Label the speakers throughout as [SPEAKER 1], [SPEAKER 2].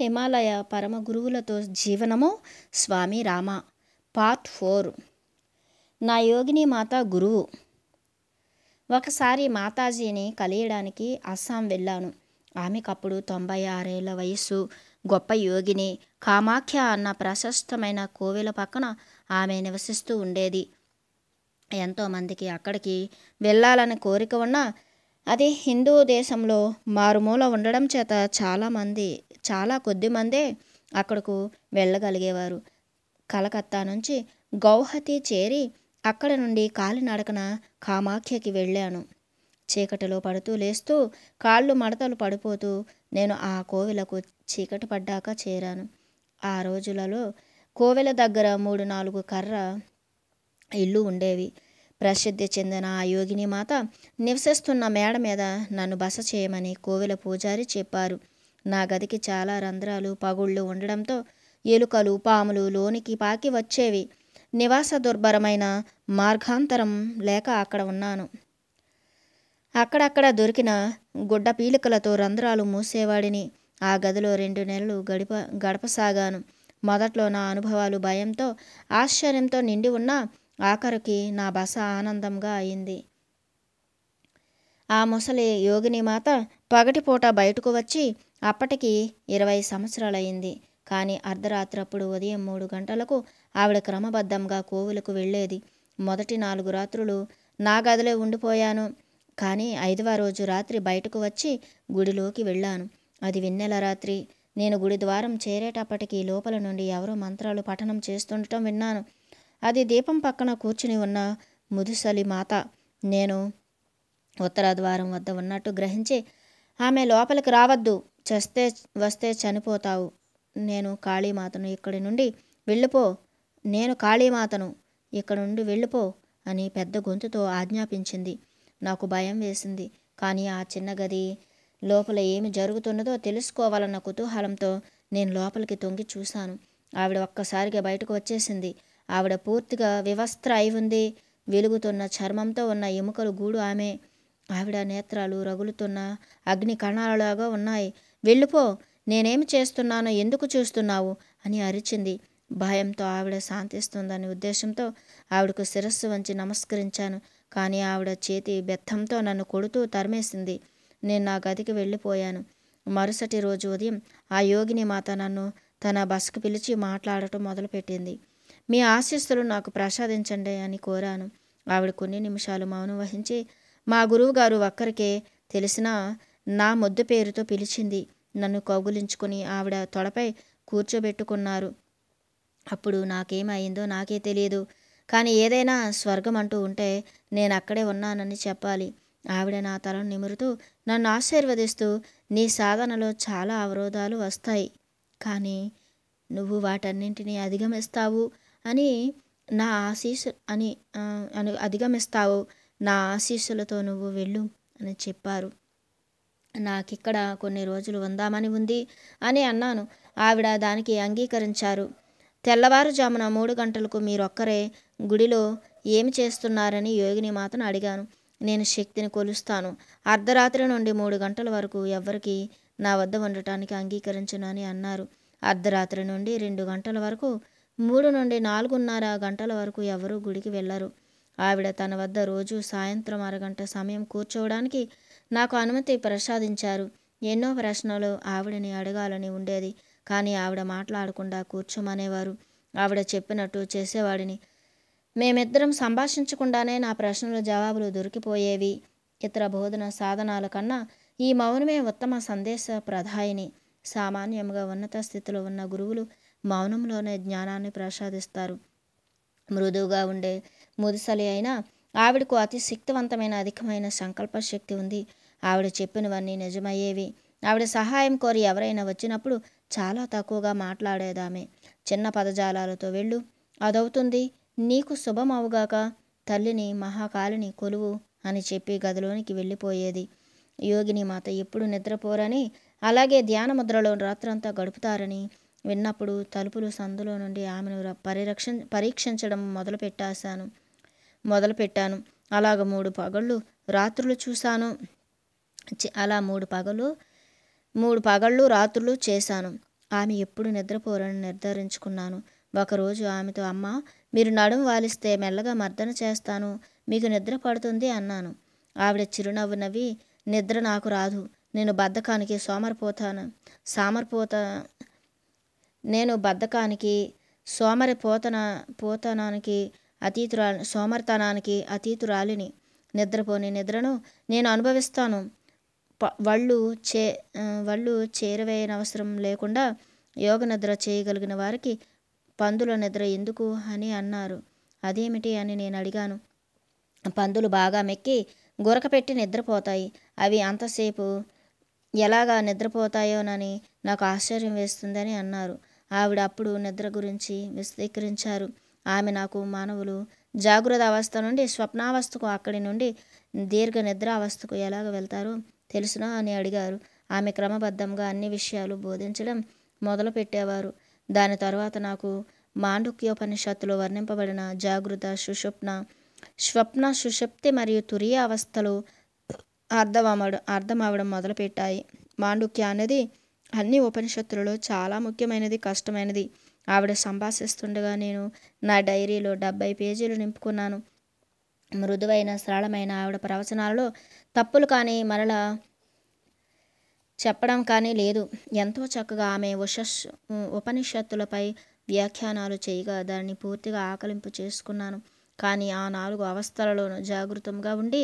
[SPEAKER 1] హిమాలయ పరమ గురువులతో జీవనము స్వామి Rama part four నా యోగిని మాత గురువు ఒకసారి మాతాజీని కలియడానికి అస్సాం వెళ్ళాను ఆమెకు అప్పుడు తొంభై ఆరేళ్ల వయస్సు గొప్ప యోగిని కామాఖ్య అన్న ప్రశస్తమైన కోవెల పక్కన ఆమె నివసిస్తూ ఉండేది ఎంతోమందికి అక్కడికి వెళ్ళాలని కోరిక ఉన్నా అది హిందూ దేశంలో మారుమూల ఉండడం చేత చాలామంది చాలా కొద్దిమందే అక్కడకు వెళ్ళగలిగేవారు కలకత్తా నుంచి గౌహతి చేరి అక్కడ నుండి కాలినడకన కామాఖ్యకి వెళ్ళాను చీకటిలో పడుతూ లేస్తూ కాళ్ళు మడతలు పడిపోతూ నేను ఆ కోవెలకు చీకటి పడ్డాక చేరాను ఆ రోజులలో కోవెల దగ్గర మూడు నాలుగు కర్ర ఇల్లు ఉండేవి ప్రసిద్ధి చెందిన ఆ యోగిని మాత నివసిస్తున్న మేడ మీద నన్ను బస చేయమని కోవెల పూజారి చెప్పారు నా గదికి చాలా రంధ్రాలు పగుళ్ళు ఉండడంతో ఎలుకలు పాములు లోనికి పాకి వచ్చేవి నివాస దుర్భరమైన మార్గాంతరం లేక అక్కడ ఉన్నాను అక్కడక్కడ దొరికిన గుడ్డ పీలికలతో రంధ్రాలు మూసేవాడిని ఆ గదిలో రెండు నెలలు గడిప గడపసాగాను మొదట్లో నా అనుభవాలు భయంతో ఆశ్చర్యంతో నిండి ఉన్నా ఆఖరికి నా బస ఆనందంగా అయింది ఆ ముసలి యోగిని మాత పగటిపూట బయటకు వచ్చి అప్పటికి ఇరవై సంవత్సరాలయ్యింది కానీ అర్ధరాత్రప్పుడు ఉదయం మూడు గంటలకు ఆవిడ క్రమబద్ధంగా కోవులకు వెళ్ళేది మొదటి నాలుగు రాత్రులు నా గదిలో ఉండిపోయాను కానీ ఐదవ రోజు రాత్రి బయటకు వచ్చి గుడిలోకి వెళ్ళాను అది విన్నెల రాత్రి నేను గుడి ద్వారం చేరేటప్పటికీ లోపల నుండి ఎవరో మంత్రాలు పఠనం చేస్తుండటం విన్నాను అది దీపం పక్కన కూర్చుని ఉన్న ముదుసలి మాత నేను ఉత్తర ద్వారం వద్ద ఉన్నట్టు గ్రహించి ఆమె లోపలికి రావద్దు చస్తే వస్తే చనిపోతావు నేను కాళీమాతను ఇక్కడి నుండి వెళ్ళిపో నేను కాళీమాతను ఇక్కడ నుండి వెళ్ళిపో అని పెద్ద గొంతుతో ఆజ్ఞాపించింది నాకు భయం వేసింది కానీ ఆ చిన్న గది లోపల ఏమి జరుగుతున్నదో తెలుసుకోవాలన్న కుతూహలంతో నేను లోపలికి తొంగి చూశాను ఆవిడ ఒక్కసారిగా బయటకు వచ్చేసింది ఆవిడ పూర్తిగా వివస్త్ర అయి ఉంది వెలుగుతున్న చర్మంతో ఉన్న ఎముకలు గూడు ఆమె ఆవిడ నేత్రాలు రగులుతున్న అగ్ని కణాలలాగా ఉన్నాయి వెళ్ళిపో నేనేమి చేస్తున్నానో ఎందుకు చూస్తున్నావు అని అరిచింది భయంతో ఆవిడ శాంతిస్తుందనే ఉద్దేశంతో ఆవిడకు శిరస్సు వంచి నమస్కరించాను కానీ ఆవిడ చేతి బెత్తంతో నన్ను కొడుతూ తరిమేసింది నేను నా గదికి వెళ్ళిపోయాను మరుసటి రోజు ఉదయం ఆ యోగిని మాత నన్ను తన బస్సుకు పిలిచి మాట్లాడటం మొదలుపెట్టింది మీ ఆశీస్సులు నాకు ప్రసాదించండి అని కోరాను ఆవిడ కొన్ని నిమిషాలు మౌనం వహించి మా గురువుగారు ఒక్కరికే తెలిసిన నా ముద్దు పేరుతో పిలిచింది నన్ను కౌగులించుకుని ఆవిడ తొడపై కూర్చోబెట్టుకున్నారు అప్పుడు నాకేమైందో నాకే తెలియదు కానీ ఏదైనా స్వర్గం అంటూ ఉంటే నేను అక్కడే ఉన్నానని చెప్పాలి ఆవిడ నా తలను నిమురుతూ నన్ను ఆశీర్వదిస్తూ నీ సాధనలో చాలా అవరోధాలు వస్తాయి కానీ నువ్వు వాటన్నింటినీ అధిగమిస్తావు అని నా ఆశీస్సు అని అని అధిగమిస్తావు నా ఆశీస్సులతో నువ్వు వెళ్ళు అని చెప్పారు నాకు ఇక్కడ కొన్ని రోజులు ఉందామని ఉంది అని అన్నాను ఆవిడ దానికి అంగీకరించారు తెల్లవారుజామున మూడు గంటలకు మీరొక్కరే గుడిలో ఏమి చేస్తున్నారని యోగిని మాత్రం అడిగాను నేను శక్తిని కొలుస్తాను అర్ధరాత్రి నుండి మూడు గంటల వరకు ఎవ్వరికి నా వద్ద ఉండటానికి అంగీకరించను అని అన్నారు అర్ధరాత్రి నుండి రెండు గంటల వరకు మూడు నుండి నాలుగున్నర గంటల వరకు ఎవరూ గుడికి వెళ్ళరు ఆవిడ తన వద్ద రోజు సాయంత్రం అరగంట సమయం కూర్చోవడానికి నాకు అనుమతి ప్రసాదించారు ఎన్నో ప్రశ్నలు ఆవిడని అడగాలని ఉండేది కానీ ఆవిడ మాట్లాడకుండా కూర్చోమనేవారు ఆవిడ చెప్పినట్టు చేసేవాడిని మేమిద్దరం సంభాషించకుండానే నా ప్రశ్నల జవాబులు దొరికిపోయేవి ఇతర బోధన సాధనాల కన్నా ఈ మౌనమే ఉత్తమ సందేశ ప్రధాయిని సామాన్యంగా ఉన్నత స్థితిలో ఉన్న గురువులు మౌనంలోనే జ్ఞానాన్ని ప్రసాదిస్తారు మృదువుగా ఉండే ముదుసలి అయినా ఆవిడకు అతి శక్తివంతమైన అధికమైన సంకల్ప శక్తి ఉంది ఆవిడ చెప్పినవన్నీ నిజమయ్యేవి ఆవిడ సహాయం కోరి ఎవరైనా వచ్చినప్పుడు చాలా తక్కువగా మాట్లాడేదామే చిన్న పదజాలాలతో వెళ్ళు అదవుతుంది నీకు శుభం అవుగాక తల్లిని మహాకాలిని కొలువు అని చెప్పి గదిలోనికి వెళ్ళిపోయేది యోగిని మాత ఎప్పుడు నిద్రపోరని అలాగే ధ్యాన ముద్రలో రాత్రంతా గడుపుతారని విన్నప్పుడు తలుపులు సందులో నుండి ఆమెను పరిరక్ష పరీక్షించడం మొదలు మొదలుపెట్టాను అలాగ మూడు పగళ్ళు రాత్రులు చూశాను అలా మూడు పగలు మూడు పగళ్ళు రాత్రులు చేశాను ఆమె ఎప్పుడు నిద్రపోరని నిర్ధారించుకున్నాను ఒకరోజు ఆమెతో అమ్మ మీరు నడుము వాలిస్తే మెల్లగా మర్దన చేస్తాను మీకు నిద్ర పడుతుంది అన్నాను ఆవిడ చిరునవ్వు నవ్వి నిద్ర నాకు రాదు నేను బద్ధకానికి సోమరిపోతాను సామర్పోతా నేను బద్ధకానికి సోమరి పోతన పోతనానికి అతీతురా సోమరితనానికి అతీతురాలిని నిద్రపోని నిద్రను నేను అనుభవిస్తాను వళ్ళు చే వళ్ళు చేరవేయనవసరం లేకుండా యోగ నిద్ర చేయగలిగిన వారికి పందుల నిద్ర ఎందుకు అని అన్నారు అదేమిటి అని నేను అడిగాను పందులు బాగా మెక్కి గురక పెట్టి నిద్రపోతాయి అవి అంతసేపు ఎలాగా నిద్రపోతాయోనని నాకు ఆశ్చర్యం వేస్తుందని అన్నారు ఆవిడ అప్పుడు నిద్ర గురించి విశదీకరించారు ఆమె నాకు మానవులు జాగ్రత్త అవస్థ నుండి స్వప్నావస్థకు అక్కడి నుండి దీర్ఘ నిద్ర అవస్థకు ఎలాగ వెళ్తారో తెలుసునా అని అడిగారు ఆమె క్రమబద్ధంగా అన్ని విషయాలు బోధించడం మొదలు పెట్టేవారు దాని తర్వాత నాకు మాండుక్యోపనిషత్తులో వర్ణింపబడిన జాగృత సుషుప్న స్వప్న సుషుప్తి మరియు తురియ అవస్థలు అర్థమవడం అర్థమవడం మొదలుపెట్టాయి మాండుక్య అనేది అన్ని ఉపనిషత్తులలో చాలా ముఖ్యమైనది కష్టమైనది ఆవిడ సంభాషిస్తుండగా నేను నా డైరీలో డెబ్బై పేజీలు నింపుకున్నాను మృదువైన సరళమైన ఆవిడ ప్రవచనాలలో తప్పులు కానీ మరలా చెప్పడం కానీ లేదు ఎంతో చక్కగా ఆమె ఉషస్ ఉపనిషత్తులపై వ్యాఖ్యానాలు చేయగా దాన్ని పూర్తిగా ఆకలింపు చేసుకున్నాను కానీ ఆ నాలుగు అవస్థలలోనూ జాగృతంగా ఉండి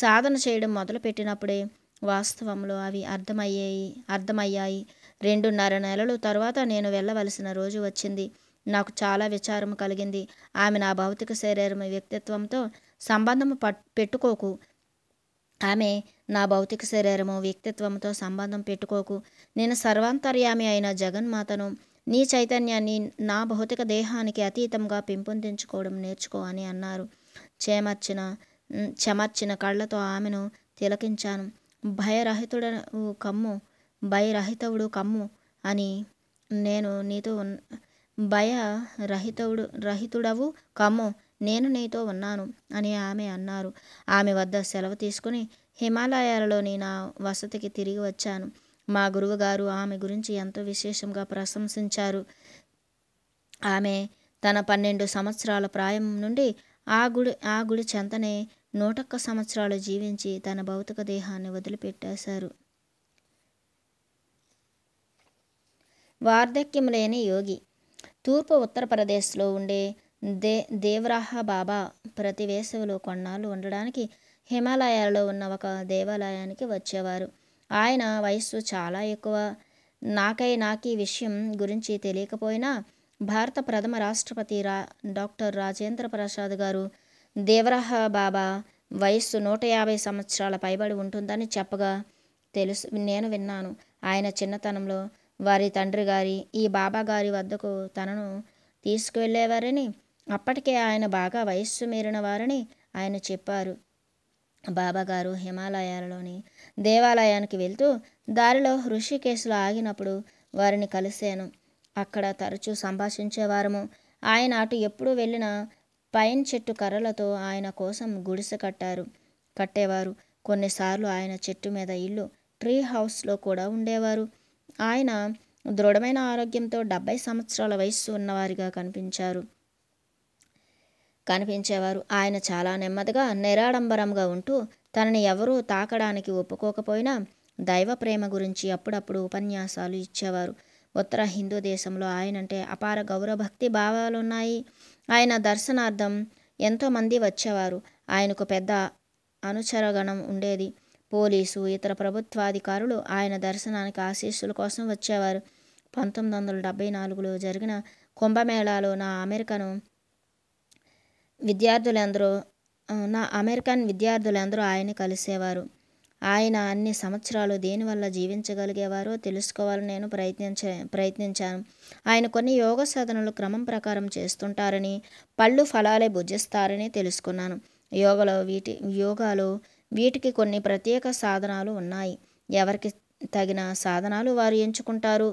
[SPEAKER 1] సాధన చేయడం మొదలుపెట్టినప్పుడే వాస్తవంలో అవి అర్థమయ్యాయి అర్థమయ్యాయి రెండున్నర నెలలు తర్వాత నేను వెళ్ళవలసిన రోజు వచ్చింది నాకు చాలా విచారం కలిగింది ఆమె నా భౌతిక శరీరం వ్యక్తిత్వంతో సంబంధం పెట్టుకోకు ఆమె నా భౌతిక శరీరము వ్యక్తిత్వంతో సంబంధం పెట్టుకోకు నేను సర్వాంతర్యామి అయిన జగన్మాతను నీ చైతన్యాన్ని నా భౌతిక దేహానికి అతీతంగా పెంపొందించుకోవడం నేర్చుకో అని అన్నారు చేమర్చిన చెమర్చిన కళ్ళతో ఆమెను తిలకించాను భయరహితుడ కమ్ము భయరహితవుడు కమ్ము అని నేను నీతో భయ రహితవుడు రహితుడవు కమ్ము నేను నీతో ఉన్నాను అని ఆమె అన్నారు ఆమె వద్ద సెలవు తీసుకుని హిమాలయాలలోని నా వసతికి తిరిగి వచ్చాను మా గురువుగారు ఆమె గురించి ఎంతో విశేషంగా ప్రశంసించారు ఆమె తన పన్నెండు సంవత్సరాల ప్రాయం నుండి ఆ గుడి ఆ గుడి చెంతనే నూటొక్క సంవత్సరాలు జీవించి తన భౌతిక దేహాన్ని వదిలిపెట్టేశారు వార్ధక్యం లేని యోగి తూర్పు ఉత్తరప్రదేశ్లో ఉండే దే దేవరాహ బాబా ప్రతి వేసవిలో కొన్నాళ్ళు ఉండడానికి హిమాలయాల్లో ఉన్న ఒక దేవాలయానికి వచ్చేవారు ఆయన వయస్సు చాలా ఎక్కువ నాకై నాకు ఈ విషయం గురించి తెలియకపోయినా భారత ప్రథమ రాష్ట్రపతి రా డాక్టర్ రాజేంద్ర ప్రసాద్ గారు దేవరాహ బాబా వయస్సు నూట యాభై సంవత్సరాల పైబడి ఉంటుందని చెప్పగా తెలుసు నేను విన్నాను ఆయన చిన్నతనంలో వారి తండ్రి గారి ఈ బాబా గారి వద్దకు తనను తీసుకువెళ్ళేవారని అప్పటికే ఆయన బాగా వయస్సు మీరిన వారని ఆయన చెప్పారు బాబాగారు హిమాలయాలలోని దేవాలయానికి వెళ్తూ దారిలో కేసులు ఆగినప్పుడు వారిని కలిశాను అక్కడ తరచూ సంభాషించేవారము ఆయన అటు ఎప్పుడు వెళ్ళినా పైన్ చెట్టు కర్రలతో ఆయన కోసం గుడిసె కట్టారు కట్టేవారు కొన్నిసార్లు ఆయన చెట్టు మీద ఇల్లు ట్రీ హౌస్లో కూడా ఉండేవారు ఆయన దృఢమైన ఆరోగ్యంతో డెబ్బై సంవత్సరాల వయస్సు ఉన్నవారిగా కనిపించారు కనిపించేవారు ఆయన చాలా నెమ్మదిగా నిరాడంబరంగా ఉంటూ తనని ఎవరూ తాకడానికి ఒప్పుకోకపోయినా దైవ ప్రేమ గురించి అప్పుడప్పుడు ఉపన్యాసాలు ఇచ్చేవారు ఉత్తర హిందూ దేశంలో ఆయనంటే అపార గౌరవ భక్తి భావాలున్నాయి ఆయన దర్శనార్థం ఎంతోమంది వచ్చేవారు ఆయనకు పెద్ద అనుచరగణం ఉండేది పోలీసు ఇతర ప్రభుత్వాధికారులు ఆయన దర్శనానికి ఆశీస్సుల కోసం వచ్చేవారు పంతొమ్మిది వందల డెబ్బై నాలుగులో జరిగిన కుంభమేళాలో నా అమెరికను విద్యార్థులందరూ నా అమెరికన్ విద్యార్థులందరూ ఆయన కలిసేవారు ఆయన అన్ని సంవత్సరాలు దేనివల్ల జీవించగలిగేవారో తెలుసుకోవాలని నేను ప్రయత్నించే ప్రయత్నించాను ఆయన కొన్ని యోగ సాధనలు క్రమం ప్రకారం చేస్తుంటారని పళ్ళు ఫలాలే భుజిస్తారని తెలుసుకున్నాను యోగలో వీటి యోగాలో వీటికి కొన్ని ప్రత్యేక సాధనాలు ఉన్నాయి ఎవరికి తగిన సాధనాలు వారు ఎంచుకుంటారు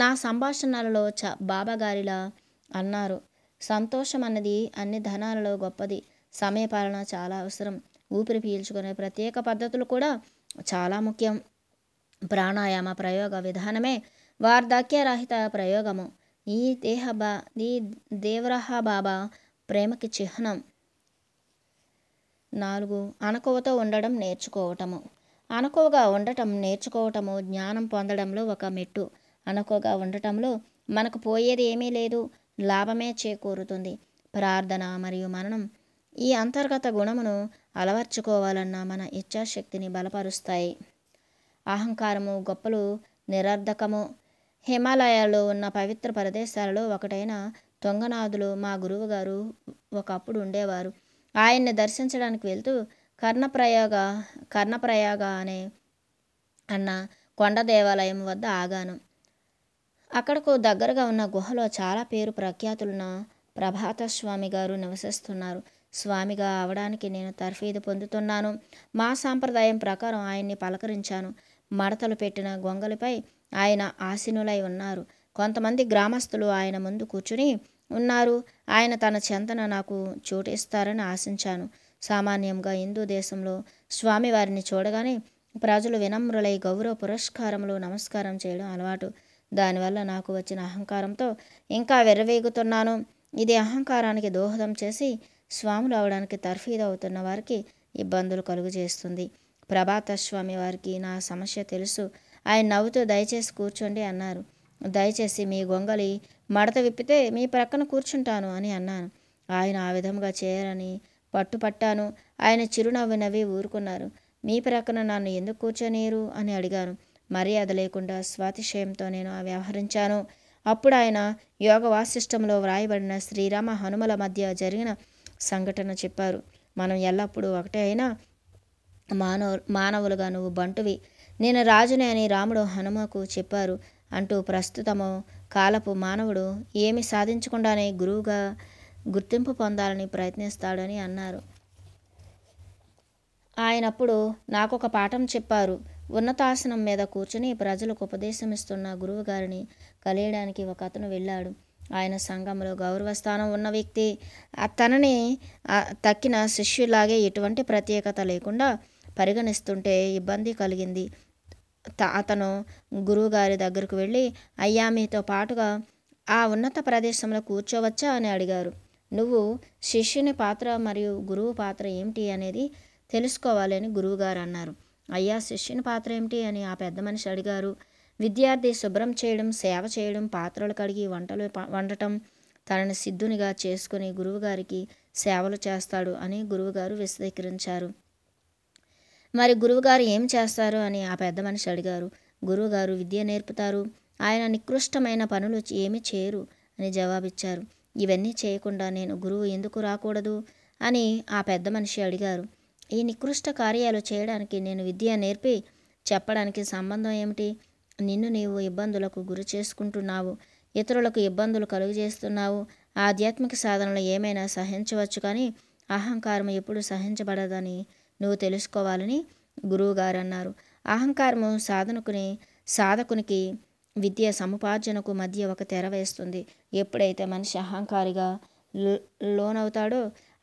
[SPEAKER 1] నా సంభాషణలలో చ బాబాగారిలా అన్నారు సంతోషం అన్నది అన్ని ధనాలలో గొప్పది సమయపాలన చాలా అవసరం ఊపిరి పీల్చుకునే ప్రత్యేక పద్ధతులు కూడా చాలా ముఖ్యం ప్రాణాయామ ప్రయోగ విధానమే వార్ధక్యరహిత ప్రయోగము ఈ దేహ బా ఈ దేవరహ బాబా ప్రేమకి చిహ్నం నాలుగు అనకువతో ఉండడం నేర్చుకోవటము అనకువగా ఉండటం నేర్చుకోవటము జ్ఞానం పొందడంలో ఒక మెట్టు అనకువగా ఉండటంలో మనకు పోయేది ఏమీ లేదు లాభమే చేకూరుతుంది ప్రార్థన మరియు మరణం ఈ అంతర్గత గుణమును అలవర్చుకోవాలన్న మన ఇచ్ఛాశక్తిని బలపరుస్తాయి అహంకారము గొప్పలు నిరర్ధకము హిమాలయాల్లో ఉన్న పవిత్ర ప్రదేశాలలో ఒకటైన తొంగనాథులు మా గురువుగారు ఒకప్పుడు ఉండేవారు ఆయన్ని దర్శించడానికి వెళ్తూ కర్ణప్రయోగ కర్ణప్రయోగ అనే అన్న కొండ దేవాలయం వద్ద ఆగాను అక్కడకు దగ్గరగా ఉన్న గుహలో చాలా పేరు ప్రఖ్యాతులున్న ప్రభాత స్వామి గారు నివసిస్తున్నారు స్వామిగా అవడానికి నేను తర్ఫీదు పొందుతున్నాను మా సాంప్రదాయం ప్రకారం ఆయన్ని పలకరించాను మడతలు పెట్టిన గొంగలిపై ఆయన ఆసీనులై ఉన్నారు కొంతమంది గ్రామస్తులు ఆయన ముందు కూర్చుని ఉన్నారు ఆయన తన చెంతన నాకు చోటిస్తారని ఆశించాను సామాన్యంగా హిందూ దేశంలో స్వామివారిని చూడగానే ప్రజలు వినమ్రులై గౌరవ పురస్కారములు నమస్కారం చేయడం అలవాటు దానివల్ల నాకు వచ్చిన అహంకారంతో ఇంకా విర్రవేగుతున్నాను ఇది అహంకారానికి దోహదం చేసి స్వాములు అవడానికి తర్ఫీదు అవుతున్న వారికి ఇబ్బందులు కలుగు చేస్తుంది ప్రభాత స్వామి వారికి నా సమస్య తెలుసు ఆయన నవ్వుతూ దయచేసి కూర్చోండి అన్నారు దయచేసి మీ గొంగలి మడత విప్పితే మీ ప్రక్కన కూర్చుంటాను అని అన్నాను ఆయన ఆ విధంగా చేయరని పట్టుపట్టాను ఆయన చిరునవ్వు నవ్వి ఊరుకున్నారు మీ ప్రక్కన నన్ను ఎందుకు కూర్చోనీరు అని అడిగాను మర్యాద లేకుండా స్వాతిశయంతో నేను వ్యవహరించాను అప్పుడు ఆయన యోగ వాసిష్టంలో వ్రాయబడిన శ్రీరామ హనుమల మధ్య జరిగిన సంఘటన చెప్పారు మనం ఎల్లప్పుడూ ఒకటే అయినా మానవ మానవులుగా నువ్వు బంటువి నేను రాజునే అని రాముడు హనుమకు చెప్పారు అంటూ ప్రస్తుతము కాలపు మానవుడు ఏమి సాధించకుండానే గురువుగా గుర్తింపు పొందాలని ప్రయత్నిస్తాడని అన్నారు ఆయనప్పుడు నాకు ఒక పాఠం చెప్పారు ఉన్నతాసనం మీద కూర్చుని ప్రజలకు ఉపదేశం ఇస్తున్న గురువుగారిని కలియడానికి ఒక అతను వెళ్ళాడు ఆయన సంఘంలో గౌరవస్థానం ఉన్న వ్యక్తి తనని తక్కిన శిష్యులాగే ఎటువంటి ప్రత్యేకత లేకుండా పరిగణిస్తుంటే ఇబ్బంది కలిగింది అతను గురువుగారి దగ్గరకు వెళ్ళి అయ్యా మీతో పాటుగా ఆ ఉన్నత ప్రదేశంలో కూర్చోవచ్చా అని అడిగారు నువ్వు శిష్యుని పాత్ర మరియు గురువు పాత్ర ఏమిటి అనేది తెలుసుకోవాలని గురువుగారు అన్నారు అయ్యా శిష్యుని పాత్ర ఏమిటి అని ఆ పెద్ద మనిషి అడిగారు విద్యార్థి శుభ్రం చేయడం సేవ చేయడం పాత్రలు కడిగి వంటలు వండటం తనని సిద్ధునిగా చేసుకుని గురువుగారికి సేవలు చేస్తాడు అని గురువుగారు విశదీకరించారు మరి గురువుగారు ఏం చేస్తారు అని ఆ పెద్ద మనిషి అడిగారు గురువుగారు విద్య నేర్పుతారు ఆయన నికృష్టమైన పనులు ఏమి చేయరు అని జవాబిచ్చారు ఇవన్నీ చేయకుండా నేను గురువు ఎందుకు రాకూడదు అని ఆ పెద్ద మనిషి అడిగారు ఈ నికృష్ట కార్యాలు చేయడానికి నేను విద్య నేర్పి చెప్పడానికి సంబంధం ఏమిటి నిన్ను నీవు ఇబ్బందులకు గురి చేసుకుంటున్నావు ఇతరులకు ఇబ్బందులు కలుగు చేస్తున్నావు ఆధ్యాత్మిక సాధనలు ఏమైనా సహించవచ్చు కానీ అహంకారం ఎప్పుడు సహించబడదని నువ్వు తెలుసుకోవాలని గురువుగారు అన్నారు అహంకారము సాధనకుని సాధకునికి విద్య సముపార్జనకు మధ్య ఒక తెర వేస్తుంది ఎప్పుడైతే మనిషి అహంకారిగా లోనవుతాడో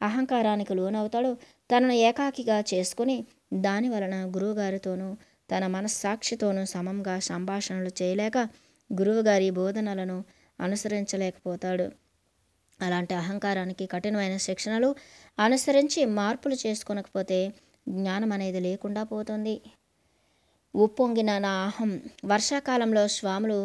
[SPEAKER 1] అహంకారానికి లోనవుతాడో తనను ఏకాకిగా చేసుకుని దాని వలన గురువుగారితోనూ తన మనస్సాక్షితోనూ సమంగా సంభాషణలు చేయలేక గురువుగారి బోధనలను అనుసరించలేకపోతాడు అలాంటి అహంకారానికి కఠినమైన శిక్షణలు అనుసరించి మార్పులు చేసుకోనకపోతే జ్ఞానం అనేది లేకుండా పోతుంది ఉప్పొంగిన నా అహం వర్షాకాలంలో స్వాములు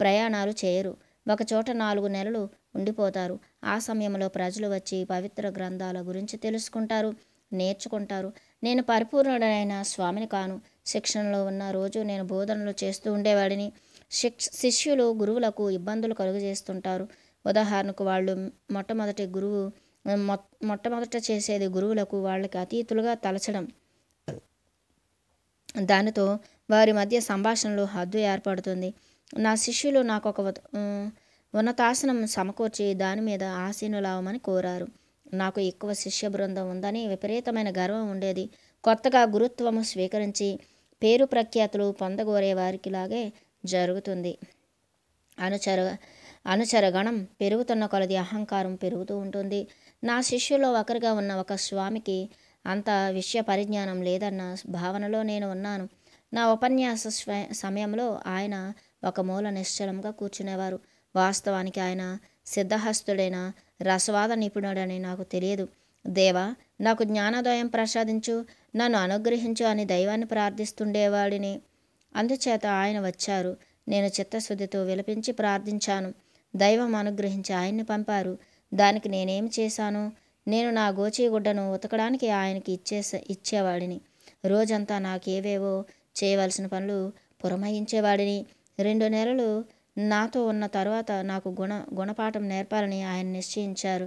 [SPEAKER 1] ప్రయాణాలు చేయరు ఒకచోట నాలుగు నెలలు ఉండిపోతారు ఆ సమయంలో ప్రజలు వచ్చి పవిత్ర గ్రంథాల గురించి తెలుసుకుంటారు నేర్చుకుంటారు నేను పరిపూర్ణుడైన స్వామిని కాను శిక్షణలో ఉన్న రోజు నేను బోధనలు చేస్తూ ఉండేవాడిని శిక్ష శిష్యులు గురువులకు ఇబ్బందులు కలుగజేస్తుంటారు ఉదాహరణకు వాళ్ళు మొట్టమొదటి గురువు మొట్టమొదట చేసేది గురువులకు వాళ్ళకి అతీతులుగా తలచడం దానితో వారి మధ్య సంభాషణలో హద్దు ఏర్పడుతుంది నా శిష్యులు నాకు ఒక ఉన్నతాసనం సమకూర్చి దాని మీద ఆసీనులవమని కోరారు నాకు ఎక్కువ శిష్య బృందం ఉందని విపరీతమైన గర్వం ఉండేది కొత్తగా గురుత్వము స్వీకరించి పేరు ప్రఖ్యాతులు పొందగోరే వారికిలాగే జరుగుతుంది అనుచర అనుచరగణం పెరుగుతున్న కొలది అహంకారం పెరుగుతూ ఉంటుంది నా శిష్యులో ఒకరిగా ఉన్న ఒక స్వామికి అంత విషయ పరిజ్ఞానం లేదన్న భావనలో నేను ఉన్నాను నా ఉపన్యాస సమయంలో ఆయన ఒక మూల నిశ్చలంగా కూర్చునేవారు వాస్తవానికి ఆయన సిద్ధహస్తుడైన రసవాద నిపుణుడని నాకు తెలియదు దేవా నాకు జ్ఞానోదయం ప్రసాదించు నన్ను అనుగ్రహించు అని దైవాన్ని ప్రార్థిస్తుండేవాడిని అందుచేత ఆయన వచ్చారు నేను చిత్తశుద్ధితో విలపించి ప్రార్థించాను దైవం అనుగ్రహించి ఆయన్ని పంపారు దానికి నేనేం చేశాను నేను నా గోచిగుడ్డను ఉతకడానికి ఆయనకి ఇచ్చేస ఇచ్చేవాడిని రోజంతా నాకేవేవో చేయవలసిన పనులు పురమయించేవాడిని రెండు నెలలు నాతో ఉన్న తర్వాత నాకు గుణ గుణపాఠం నేర్పాలని ఆయన నిశ్చయించారు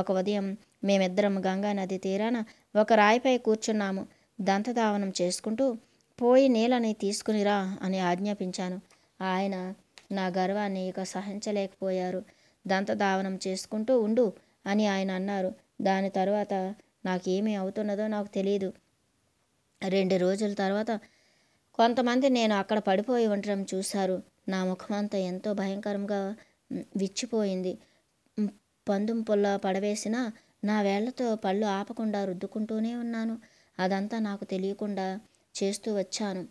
[SPEAKER 1] ఒక ఉదయం మేమిద్దరం గంగానది తీరాన ఒక రాయిపై కూర్చున్నాము దంతధావనం చేసుకుంటూ పోయి నీళ్ళని తీసుకునిరా అని ఆజ్ఞాపించాను ఆయన నా గర్వాన్ని ఇక సహించలేకపోయారు దంతధావనం చేసుకుంటూ ఉండు అని ఆయన అన్నారు దాని తర్వాత నాకేమీ అవుతున్నదో నాకు తెలియదు రెండు రోజుల తర్వాత కొంతమంది నేను అక్కడ పడిపోయి ఉండటం చూశారు నా ముఖమంతా ఎంతో భయంకరంగా విచ్చిపోయింది పందుం పొల్ల పడవేసిన నా వేళ్లతో పళ్ళు ఆపకుండా రుద్దుకుంటూనే ఉన్నాను అదంతా నాకు తెలియకుండా చేస్తూ వచ్చాను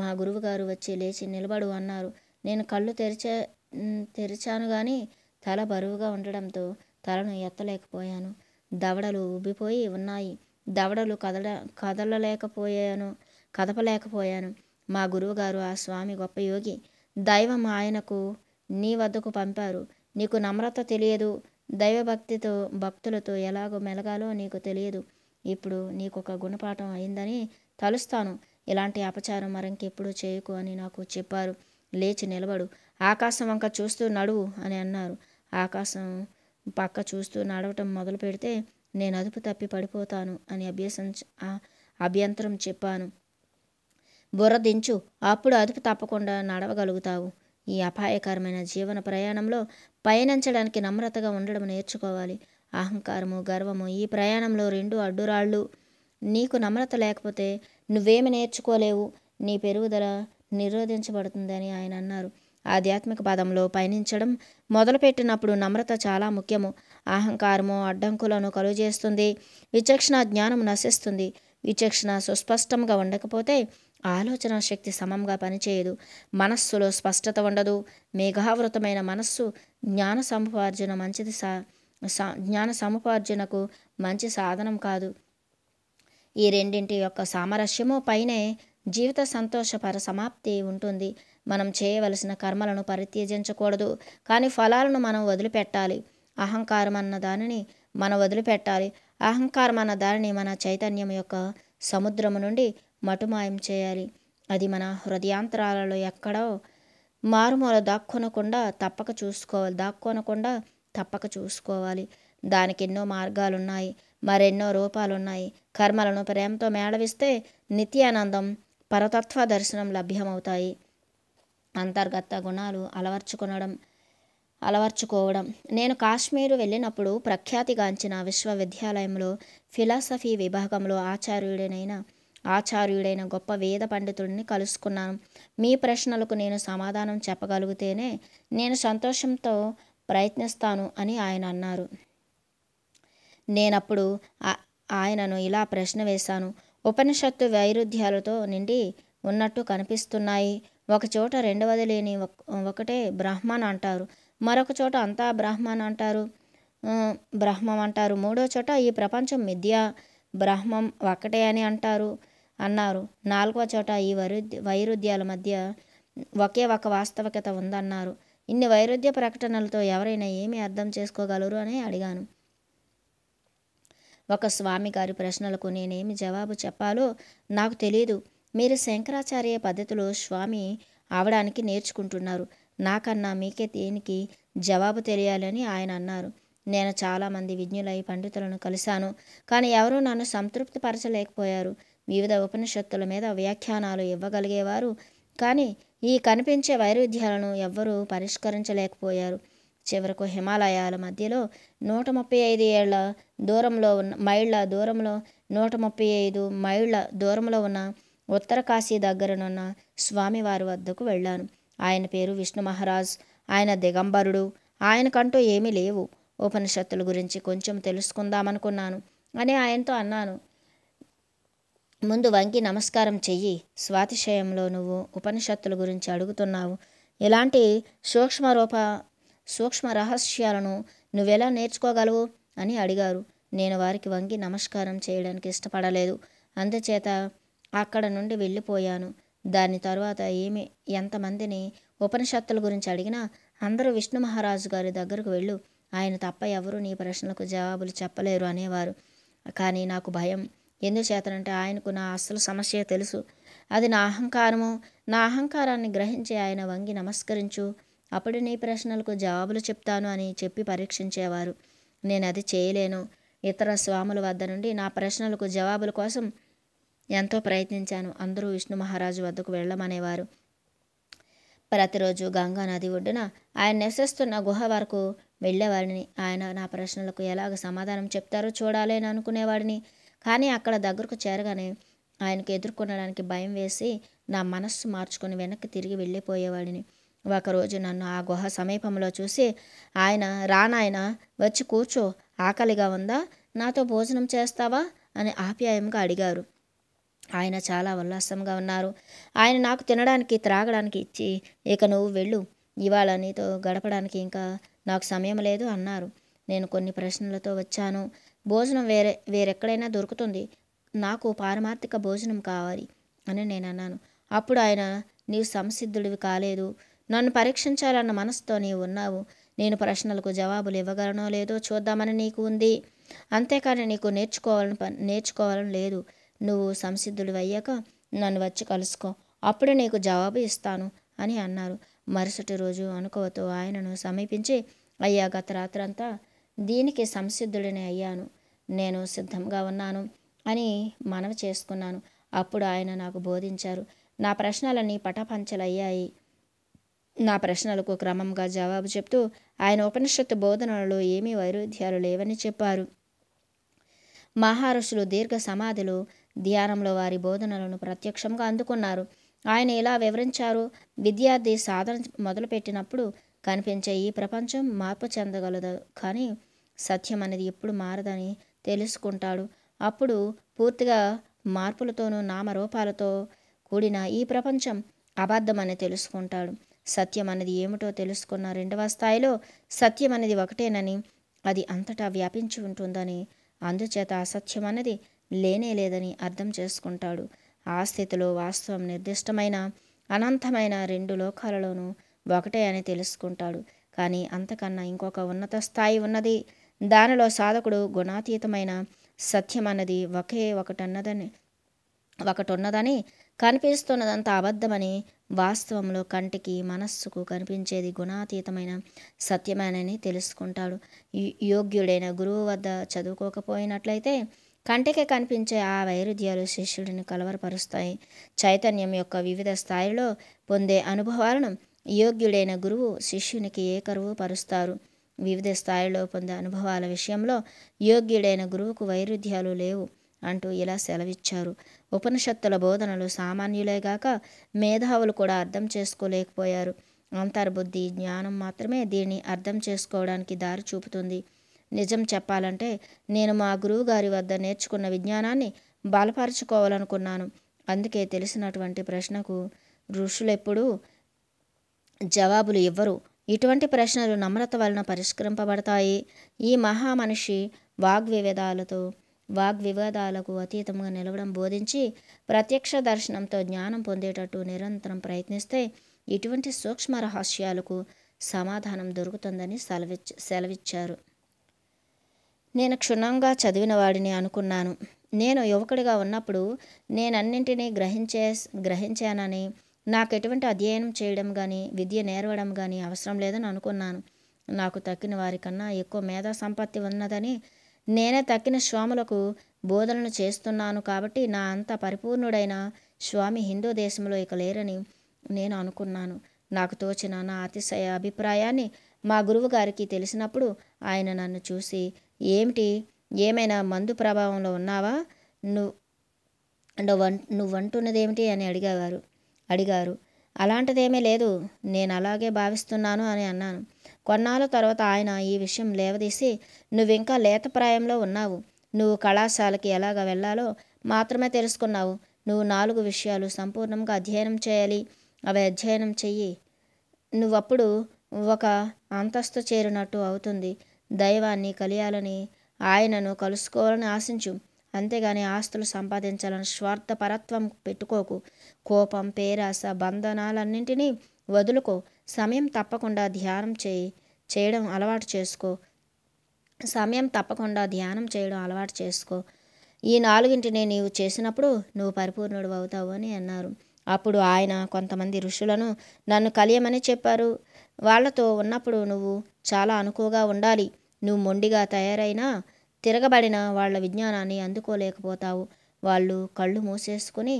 [SPEAKER 1] మా గురువుగారు వచ్చి లేచి నిలబడు అన్నారు నేను కళ్ళు తెరిచే తెరిచాను కానీ తల బరువుగా ఉండడంతో తలను ఎత్తలేకపోయాను దవడలు ఉబ్బిపోయి ఉన్నాయి దవడలు కదల కదలలేకపోయాను కదపలేకపోయాను మా గురువుగారు ఆ స్వామి గొప్ప యోగి దైవం ఆయనకు నీ వద్దకు పంపారు నీకు నమ్రత తెలియదు దైవభక్తితో భక్తులతో ఎలాగో మెలగాలో నీకు తెలియదు ఇప్పుడు నీకు ఒక గుణపాఠం అయిందని తలుస్తాను ఇలాంటి అపచారం మరింకెప్పుడు చేయకు అని నాకు చెప్పారు లేచి నిలబడు ఆకాశం వంక చూస్తూ నడువు అని అన్నారు ఆకాశం పక్క చూస్తూ నడవటం మొదలు పెడితే నేను అదుపు తప్పి పడిపోతాను అని అభ్యసం అభ్యంతరం చెప్పాను బుర్ర దించు అప్పుడు అదుపు తప్పకుండా నడవగలుగుతావు ఈ అపాయకరమైన జీవన ప్రయాణంలో పయనించడానికి నమ్రతగా ఉండడం నేర్చుకోవాలి అహంకారము గర్వము ఈ ప్రయాణంలో రెండు అడ్డురాళ్ళు నీకు నమ్రత లేకపోతే నువ్వేమి నేర్చుకోలేవు నీ పెరుగుదల నిరోధించబడుతుందని ఆయన అన్నారు ఆధ్యాత్మిక పదంలో పయనించడం మొదలుపెట్టినప్పుడు నమ్రత చాలా ముఖ్యము అహంకారము అడ్డంకులను కలుగజేస్తుంది విచక్షణ జ్ఞానం నశిస్తుంది విచక్షణ సుస్పష్టంగా ఉండకపోతే ఆలోచన శక్తి సమంగా పనిచేయదు మనస్సులో స్పష్టత ఉండదు మేఘావృతమైన మనస్సు జ్ఞాన సముపార్జన మంచిది సా జ్ఞాన సముపార్జనకు మంచి సాధనం కాదు ఈ రెండింటి యొక్క సామరస్యము పైనే జీవిత సంతోషపర సమాప్తి ఉంటుంది మనం చేయవలసిన కర్మలను పరిత్యజించకూడదు కానీ ఫలాలను మనం వదిలిపెట్టాలి అహంకారం అన్న దానిని మనం వదిలిపెట్టాలి అహంకారం అన్న దానిని మన చైతన్యం యొక్క సముద్రము నుండి మటుమాయం చేయాలి అది మన హృదయాంతరాలలో ఎక్కడో మారుమూల దాక్కొనకుండా తప్పక చూసుకోవాలి దాక్కొనకుండా తప్పక చూసుకోవాలి దానికి ఎన్నో మార్గాలున్నాయి మరెన్నో రూపాలున్నాయి కర్మలను ప్రేమతో మేళవిస్తే నిత్యానందం పరతత్వ దర్శనం లభ్యమవుతాయి అంతర్గత గుణాలు అలవర్చుకునడం అలవర్చుకోవడం నేను కాశ్మీరు వెళ్ళినప్పుడు ప్రఖ్యాతిగాంచిన విశ్వవిద్యాలయంలో ఫిలాసఫీ విభాగంలో ఆచార్యుడినైన ఆచార్యుడైన గొప్ప వేద పండితుడిని కలుసుకున్నాను మీ ప్రశ్నలకు నేను సమాధానం చెప్పగలిగితేనే నేను సంతోషంతో ప్రయత్నిస్తాను అని ఆయన అన్నారు నేనప్పుడు ఆయనను ఇలా ప్రశ్న వేశాను ఉపనిషత్తు వైరుధ్యాలతో నిండి ఉన్నట్టు కనిపిస్తున్నాయి ఒకచోట రెండవది లేని ఒకటే బ్రాహ్మణ్ అంటారు మరొక చోట అంతా బ్రాహ్మణ్ అంటారు బ్రహ్మం అంటారు మూడో చోట ఈ ప్రపంచం మిథ్య బ్రహ్మం ఒక్కటే అని అంటారు అన్నారు నాలుగవ చోట ఈ వైరు వైరుధ్యాల మధ్య ఒకే ఒక వాస్తవికత ఉందన్నారు ఇన్ని వైరుధ్య ప్రకటనలతో ఎవరైనా ఏమి అర్థం చేసుకోగలరు అని అడిగాను ఒక స్వామి గారి ప్రశ్నలకు నేనేమి జవాబు చెప్పాలో నాకు తెలియదు మీరు శంకరాచార్య పద్ధతిలో స్వామి అవడానికి నేర్చుకుంటున్నారు నాకన్నా మీకే దేనికి జవాబు తెలియాలని ఆయన అన్నారు నేను చాలామంది విజ్ఞులై పండితులను కలిశాను కానీ ఎవరూ నన్ను సంతృప్తిపరచలేకపోయారు వివిధ ఉపనిషత్తుల మీద వ్యాఖ్యానాలు ఇవ్వగలిగేవారు కానీ ఈ కనిపించే వైరుధ్యాలను ఎవ్వరూ పరిష్కరించలేకపోయారు చివరకు హిమాలయాల మధ్యలో నూట ముప్పై ఐదు ఏళ్ల దూరంలో ఉన్న మైళ్ళ దూరంలో నూట ముప్పై ఐదు మైళ్ళ దూరంలో ఉన్న ఉత్తరకాశీ దగ్గరనున్న స్వామివారి వద్దకు వెళ్ళాను ఆయన పేరు విష్ణు మహారాజ్ ఆయన దిగంబరుడు ఆయనకంటూ ఏమీ లేవు ఉపనిషత్తుల గురించి కొంచెం తెలుసుకుందామనుకున్నాను అని ఆయనతో అన్నాను ముందు వంగి నమస్కారం చెయ్యి స్వాతిశయంలో నువ్వు ఉపనిషత్తుల గురించి అడుగుతున్నావు ఇలాంటి సూక్ష్మ రూప సూక్ష్మ రహస్యాలను నువ్వెలా నేర్చుకోగలవు అని అడిగారు నేను వారికి వంగి నమస్కారం చేయడానికి ఇష్టపడలేదు అందుచేత అక్కడ నుండి వెళ్ళిపోయాను దాని తర్వాత ఏమి ఎంతమందిని ఉపనిషత్తుల గురించి అడిగినా అందరూ విష్ణు మహారాజు గారి దగ్గరకు వెళ్ళు ఆయన తప్ప ఎవరు నీ ప్రశ్నలకు జవాబులు చెప్పలేరు అనేవారు కానీ నాకు భయం ఎందుచేతనంటే ఆయనకు నా అసలు సమస్య తెలుసు అది నా అహంకారము నా అహంకారాన్ని గ్రహించి ఆయన వంగి నమస్కరించు అప్పుడు నీ ప్రశ్నలకు జవాబులు చెప్తాను అని చెప్పి పరీక్షించేవారు నేను అది చేయలేను ఇతర స్వాముల వద్ద నుండి నా ప్రశ్నలకు జవాబుల కోసం ఎంతో ప్రయత్నించాను అందరూ విష్ణు మహారాజు వద్దకు వెళ్ళమనేవారు ప్రతిరోజు గంగా నది ఒడ్డున ఆయన నివసిస్తున్న గుహ వరకు వెళ్ళేవాడిని ఆయన నా ప్రశ్నలకు ఎలాగ సమాధానం చెప్తారో చూడాలని అనుకునేవాడిని కానీ అక్కడ దగ్గరకు చేరగానే ఆయనకు ఎదుర్కొనడానికి భయం వేసి నా మనస్సు మార్చుకొని వెనక్కి తిరిగి వెళ్ళిపోయేవాడిని ఒకరోజు నన్ను ఆ గుహ సమీపంలో చూసి ఆయన రానాయన వచ్చి కూర్చో ఆకలిగా ఉందా నాతో భోజనం చేస్తావా అని ఆప్యాయంగా అడిగారు ఆయన చాలా ఉల్లాసంగా ఉన్నారు ఆయన నాకు తినడానికి త్రాగడానికి ఇచ్చి ఇక నువ్వు వెళ్ళు ఇవాళ నీతో గడపడానికి ఇంకా నాకు సమయం లేదు అన్నారు నేను కొన్ని ప్రశ్నలతో వచ్చాను భోజనం వేరే వేరెక్కడైనా దొరుకుతుంది నాకు పారమార్థిక భోజనం కావాలి అని నేను అన్నాను అప్పుడు ఆయన నీవు సంసిద్ధుడివి కాలేదు నన్ను పరీక్షించాలన్న మనసుతో నీవు ఉన్నావు నేను ప్రశ్నలకు జవాబులు ఇవ్వగలనో లేదో చూద్దామని నీకు ఉంది అంతేకాని నీకు నేర్చుకోవాలని నేర్చుకోవాలని లేదు నువ్వు సంసిద్ధుడివి అయ్యాక నన్ను వచ్చి కలుసుకో అప్పుడే నీకు జవాబు ఇస్తాను అని అన్నారు మరుసటి రోజు అనుకోవతో ఆయనను సమీపించి అయ్యా గత రాత్రంతా దీనికి సంసిద్ధుడిని అయ్యాను నేను సిద్ధంగా ఉన్నాను అని మనవి చేసుకున్నాను అప్పుడు ఆయన నాకు బోధించారు నా ప్రశ్నలన్నీ పటపంచలయ్యాయి నా ప్రశ్నలకు క్రమంగా జవాబు చెప్తూ ఆయన ఉపనిషత్తు బోధనలలో ఏమీ వైరుధ్యాలు లేవని చెప్పారు మహారుషులు దీర్ఘ సమాధులు ధ్యానంలో వారి బోధనలను ప్రత్యక్షంగా అందుకున్నారు ఆయన ఇలా వివరించారు విద్యార్థి సాధన మొదలుపెట్టినప్పుడు కనిపించే ఈ ప్రపంచం మార్పు చెందగలదు కానీ సత్యం అనేది ఎప్పుడు మారదని తెలుసుకుంటాడు అప్పుడు పూర్తిగా మార్పులతోనూ నామరూపాలతో కూడిన ఈ ప్రపంచం అబద్ధమని తెలుసుకుంటాడు సత్యం అనేది ఏమిటో తెలుసుకున్న రెండవ స్థాయిలో సత్యం అనేది ఒకటేనని అది అంతటా వ్యాపించి ఉంటుందని అందుచేత అసత్యం అనేది లేనే లేదని అర్థం చేసుకుంటాడు ఆ స్థితిలో వాస్తవం నిర్దిష్టమైన అనంతమైన రెండు లోకాలలోనూ ఒకటే అని తెలుసుకుంటాడు కానీ అంతకన్నా ఇంకొక ఉన్నత స్థాయి ఉన్నది దానిలో సాధకుడు గుణాతీతమైన సత్యం అన్నది ఒకే ఒకటన్నదని ఒకటున్నదని కనిపిస్తున్నదంతా అబద్ధమని వాస్తవంలో కంటికి మనస్సుకు కనిపించేది గుణాతీతమైన సత్యమేనని తెలుసుకుంటాడు యోగ్యుడైన గురువు వద్ద చదువుకోకపోయినట్లయితే కంటికి కనిపించే ఆ వైరుధ్యాలు శిష్యుడిని కలవరపరుస్తాయి చైతన్యం యొక్క వివిధ స్థాయిలో పొందే అనుభవాలను యోగ్యుడైన గురువు శిష్యునికి కరువు పరుస్తారు వివిధ స్థాయిలో పొందే అనుభవాల విషయంలో యోగ్యుడైన గురువుకు వైరుధ్యాలు లేవు అంటూ ఇలా సెలవిచ్చారు ఉపనిషత్తుల బోధనలు సామాన్యులేగాక మేధావులు కూడా అర్థం చేసుకోలేకపోయారు అంతర్బుద్ధి జ్ఞానం మాత్రమే దీన్ని అర్థం చేసుకోవడానికి దారి చూపుతుంది నిజం చెప్పాలంటే నేను మా గురువు గారి వద్ద నేర్చుకున్న విజ్ఞానాన్ని బలపరచుకోవాలనుకున్నాను అందుకే తెలిసినటువంటి ప్రశ్నకు ఋషులెప్పుడూ జవాబులు ఇవ్వరు ఇటువంటి ప్రశ్నలు నమ్రత వలన పరిష్కరింపబడతాయి ఈ మహామనిషి వాగ్వివేదాలతో వాగ్వివాదాలకు అతీతంగా నిలవడం బోధించి ప్రత్యక్ష దర్శనంతో జ్ఞానం పొందేటట్టు నిరంతరం ప్రయత్నిస్తే ఇటువంటి సూక్ష్మ రహస్యాలకు సమాధానం దొరుకుతుందని సెలవిచ్ సెలవిచ్చారు నేను క్షుణ్ణంగా చదివిన వాడిని అనుకున్నాను నేను యువకుడిగా ఉన్నప్పుడు నేనన్నింటినీ గ్రహించే గ్రహించానని నాకు ఎటువంటి అధ్యయనం చేయడం కానీ విద్య నేర్వడం కానీ అవసరం లేదని అనుకున్నాను నాకు తక్కిన వారికన్నా ఎక్కువ మేధా సంపత్తి ఉన్నదని నేనే తక్కిన స్వాములకు బోధనలు చేస్తున్నాను కాబట్టి నా అంత పరిపూర్ణుడైన స్వామి హిందూ దేశంలో ఇక లేరని నేను అనుకున్నాను నాకు తోచిన నా అతిశయ అభిప్రాయాన్ని మా గురువు గారికి తెలిసినప్పుడు ఆయన నన్ను చూసి ఏమిటి ఏమైనా మందు ప్రభావంలో ఉన్నావా నువ్వు నువ్వు అంటున్నదేమిటి అని అడిగేవారు అడిగారు అలాంటిదేమీ లేదు నేను అలాగే భావిస్తున్నాను అని అన్నాను కొన్నాళ్ళ తర్వాత ఆయన ఈ విషయం లేవదీసి నువ్వింకా లేత ప్రాయంలో ఉన్నావు నువ్వు కళాశాలకి ఎలాగ వెళ్ళాలో మాత్రమే తెలుసుకున్నావు నువ్వు నాలుగు విషయాలు సంపూర్ణంగా అధ్యయనం చేయాలి అవి అధ్యయనం చెయ్యి నువ్వప్పుడు ఒక అంతస్తు చేరినట్టు అవుతుంది దైవాన్ని కలియాలని ఆయనను కలుసుకోవాలని ఆశించు అంతేగాని ఆస్తులు సంపాదించాలని స్వార్థపరత్వం పెట్టుకోకు కోపం పేరాస బంధనాలన్నింటినీ వదులుకో సమయం తప్పకుండా ధ్యానం చేయి చేయడం అలవాటు చేసుకో సమయం తప్పకుండా ధ్యానం చేయడం అలవాటు చేసుకో ఈ నాలుగింటిని నీవు చేసినప్పుడు నువ్వు పరిపూర్ణుడు అవుతావు అని అన్నారు అప్పుడు ఆయన కొంతమంది ఋషులను నన్ను కలియమని చెప్పారు వాళ్లతో ఉన్నప్పుడు నువ్వు చాలా అనుకువగా ఉండాలి నువ్వు మొండిగా తయారైనా తిరగబడిన వాళ్ళ విజ్ఞానాన్ని అందుకోలేకపోతావు వాళ్ళు కళ్ళు మూసేసుకుని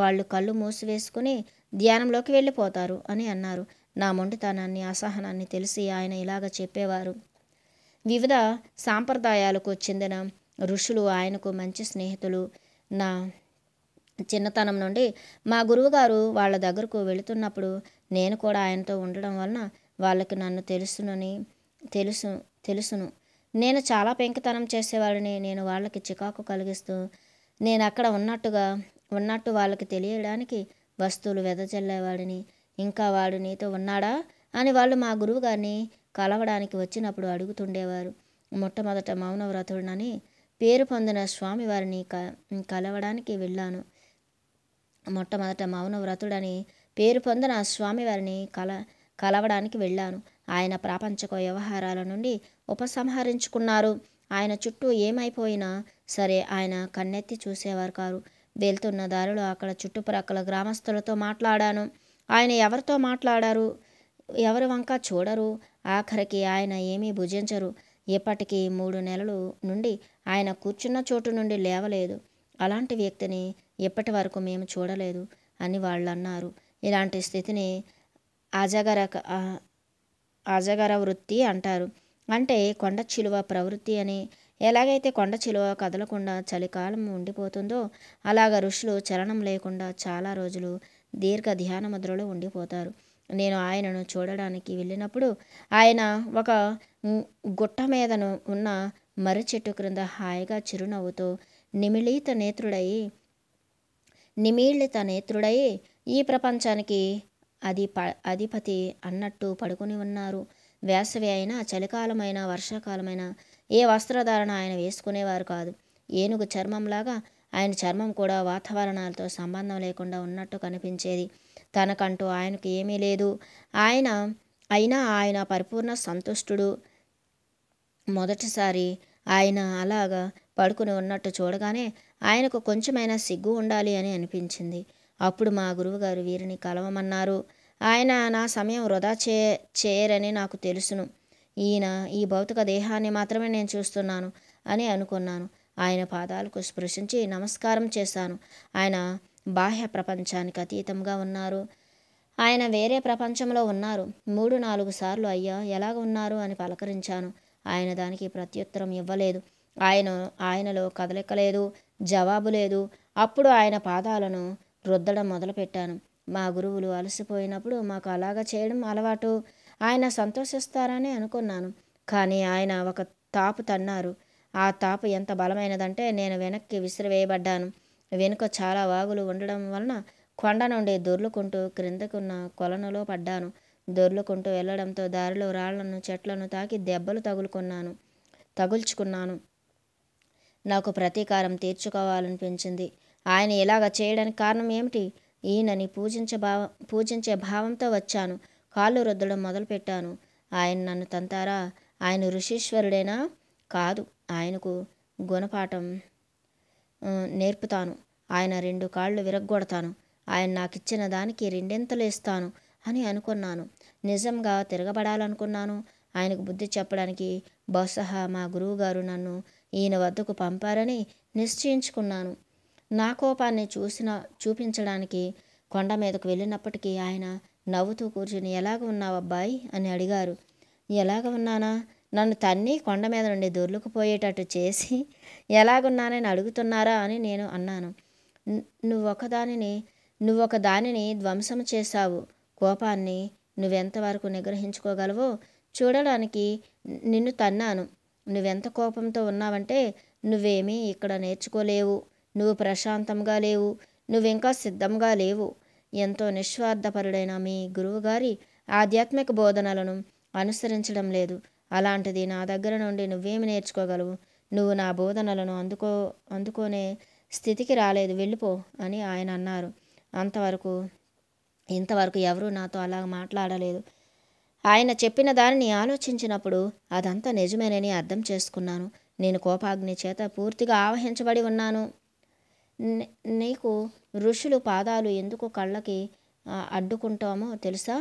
[SPEAKER 1] వాళ్ళు కళ్ళు మూసివేసుకుని ధ్యానంలోకి వెళ్ళిపోతారు అని అన్నారు నా మొండితనాన్ని అసహనాన్ని తెలిసి ఆయన ఇలాగ చెప్పేవారు వివిధ సాంప్రదాయాలకు చెందిన ఋషులు ఆయనకు మంచి స్నేహితులు నా చిన్నతనం నుండి మా గురువుగారు వాళ్ళ దగ్గరకు వెళుతున్నప్పుడు నేను కూడా ఆయనతో ఉండడం వలన వాళ్ళకి నన్ను తెలుసునని తెలుసు తెలుసును నేను చాలా పెంకితనం చేసేవాడిని నేను వాళ్ళకి చికాకు కలిగిస్తూ నేను అక్కడ ఉన్నట్టుగా ఉన్నట్టు వాళ్ళకి తెలియడానికి వస్తువులు వెదజల్లేవాడిని ఇంకా వాడు నీతో ఉన్నాడా అని వాళ్ళు మా గురువుగారిని కలవడానికి వచ్చినప్పుడు అడుగుతుండేవారు మొట్టమొదట మౌనవ్రతుడనని పేరు పొందిన స్వామివారిని క కలవడానికి వెళ్ళాను మొట్టమొదట మౌనవ్రతుడని పేరు పొందిన స్వామివారిని కల కలవడానికి వెళ్ళాను ఆయన ప్రాపంచక వ్యవహారాల నుండి ఉపసంహరించుకున్నారు ఆయన చుట్టూ ఏమైపోయినా సరే ఆయన కన్నెత్తి చూసేవారు కారు వెళ్తున్న దారిలో అక్కడ చుట్టుప్రక్కల గ్రామస్తులతో మాట్లాడాను ఆయన ఎవరితో మాట్లాడారు ఎవరు వంక చూడరు ఆఖరికి ఆయన ఏమీ భుజించరు ఇప్పటికీ మూడు నెలలు నుండి ఆయన కూర్చున్న చోటు నుండి లేవలేదు అలాంటి వ్యక్తిని ఇప్పటి వరకు మేము చూడలేదు అని వాళ్ళు అన్నారు ఇలాంటి స్థితిని అజగర అజగర వృత్తి అంటారు అంటే కొండ చిలువ ప్రవృత్తి అని ఎలాగైతే కొండ చిలువ కదలకుండా చలికాలం ఉండిపోతుందో అలాగ ఋషులు చలనం లేకుండా చాలా రోజులు దీర్ఘ ధ్యాన ముద్రలో ఉండిపోతారు నేను ఆయనను చూడడానికి వెళ్ళినప్పుడు ఆయన ఒక గుట్ట మీదను ఉన్న మర్రి చెట్టు క్రింద హాయిగా చిరునవ్వుతో నిమిళిత నేత్రుడై నిమిళిత నేత్రుడై ఈ ప్రపంచానికి ప అధిపతి అన్నట్టు పడుకుని ఉన్నారు వేసవి అయినా చలికాలమైన వర్షాకాలమైన ఏ వస్త్రధారణ ఆయన వేసుకునేవారు కాదు ఏనుగు చర్మంలాగా ఆయన చర్మం కూడా వాతావరణాలతో సంబంధం లేకుండా ఉన్నట్టు కనిపించేది తనకంటూ ఆయనకు ఏమీ లేదు ఆయన అయినా ఆయన పరిపూర్ణ సంతుష్టుడు మొదటిసారి ఆయన అలాగా పడుకుని ఉన్నట్టు చూడగానే ఆయనకు కొంచెమైనా సిగ్గు ఉండాలి అని అనిపించింది అప్పుడు మా గురువుగారు వీరిని కలవమన్నారు ఆయన నా సమయం వృధా చే చేయరని నాకు తెలుసును ఈయన ఈ భౌతిక దేహాన్ని మాత్రమే నేను చూస్తున్నాను అని అనుకున్నాను ఆయన పాదాలకు స్పృశించి నమస్కారం చేశాను ఆయన బాహ్య ప్రపంచానికి అతీతంగా ఉన్నారు ఆయన వేరే ప్రపంచంలో ఉన్నారు మూడు నాలుగు సార్లు అయ్యా ఎలాగ ఉన్నారు అని పలకరించాను ఆయన దానికి ప్రత్యుత్తరం ఇవ్వలేదు ఆయన ఆయనలో కదలిక లేదు జవాబు లేదు అప్పుడు ఆయన పాదాలను రుద్దడం మొదలుపెట్టాను మా గురువులు అలసిపోయినప్పుడు మాకు అలాగ చేయడం అలవాటు ఆయన సంతోషిస్తారని అనుకున్నాను కానీ ఆయన ఒక తాపు తన్నారు ఆ తాపు ఎంత బలమైనదంటే నేను వెనక్కి విసిరివేయబడ్డాను వెనుక చాలా వాగులు ఉండడం వలన కొండ నుండి దొర్లుకుంటూ క్రిందకున్న కొలనులో పడ్డాను దొర్లుకుంటూ వెళ్ళడంతో దారిలో రాళ్లను చెట్లను తాకి దెబ్బలు తగులుకున్నాను తగుల్చుకున్నాను నాకు ప్రతీకారం తీర్చుకోవాలనిపించింది ఆయన ఇలాగ చేయడానికి కారణం ఏమిటి ఈయనని పూజించే భావ పూజించే భావంతో వచ్చాను కాళ్ళు రుద్దడం మొదలుపెట్టాను ఆయన నన్ను తంతారా ఆయన ఋషీశ్వరుడేనా కాదు ఆయనకు గుణపాఠం నేర్పుతాను ఆయన రెండు కాళ్ళు విరగ్గొడతాను ఆయన నాకు ఇచ్చిన దానికి రెండింతలు ఇస్తాను అని అనుకున్నాను నిజంగా తిరగబడాలనుకున్నాను ఆయనకు బుద్ధి చెప్పడానికి బహుశా మా గురువుగారు నన్ను ఈయన వద్దకు పంపారని నిశ్చయించుకున్నాను నా కోపాన్ని చూసిన చూపించడానికి కొండ మీదకు వెళ్ళినప్పటికీ ఆయన నవ్వుతూ కూర్చుని ఎలాగ ఉన్నావు అబ్బాయి అని అడిగారు ఎలాగ ఉన్నానా నన్ను తన్ని కొండ మీద నుండి దొర్లుకుపోయేటట్టు చేసి ఎలాగున్నానని అడుగుతున్నారా అని నేను అన్నాను నువ్వొక దానిని నువ్వొక దానిని ధ్వంసం చేశావు కోపాన్ని నువ్వెంతవరకు నిగ్రహించుకోగలవో చూడడానికి నిన్ను తన్నాను నువ్వెంత కోపంతో ఉన్నావంటే నువ్వేమీ ఇక్కడ నేర్చుకోలేవు నువ్వు ప్రశాంతంగా లేవు నువ్వింకా సిద్ధంగా లేవు ఎంతో నిస్వార్థపరుడైన మీ గురువుగారి ఆధ్యాత్మిక బోధనలను అనుసరించడం లేదు అలాంటిది నా దగ్గర నుండి నువ్వేమి నేర్చుకోగలవు నువ్వు నా బోధనలను అందుకో అందుకునే స్థితికి రాలేదు వెళ్ళిపో అని ఆయన అన్నారు అంతవరకు ఇంతవరకు ఎవరూ నాతో అలా మాట్లాడలేదు ఆయన చెప్పిన దానిని ఆలోచించినప్పుడు అదంతా నిజమేనని అర్థం చేసుకున్నాను నేను కోపాగ్ని చేత పూర్తిగా ఆవహించబడి ఉన్నాను నీకు ఋషులు పాదాలు ఎందుకు కళ్ళకి అడ్డుకుంటామో తెలుసా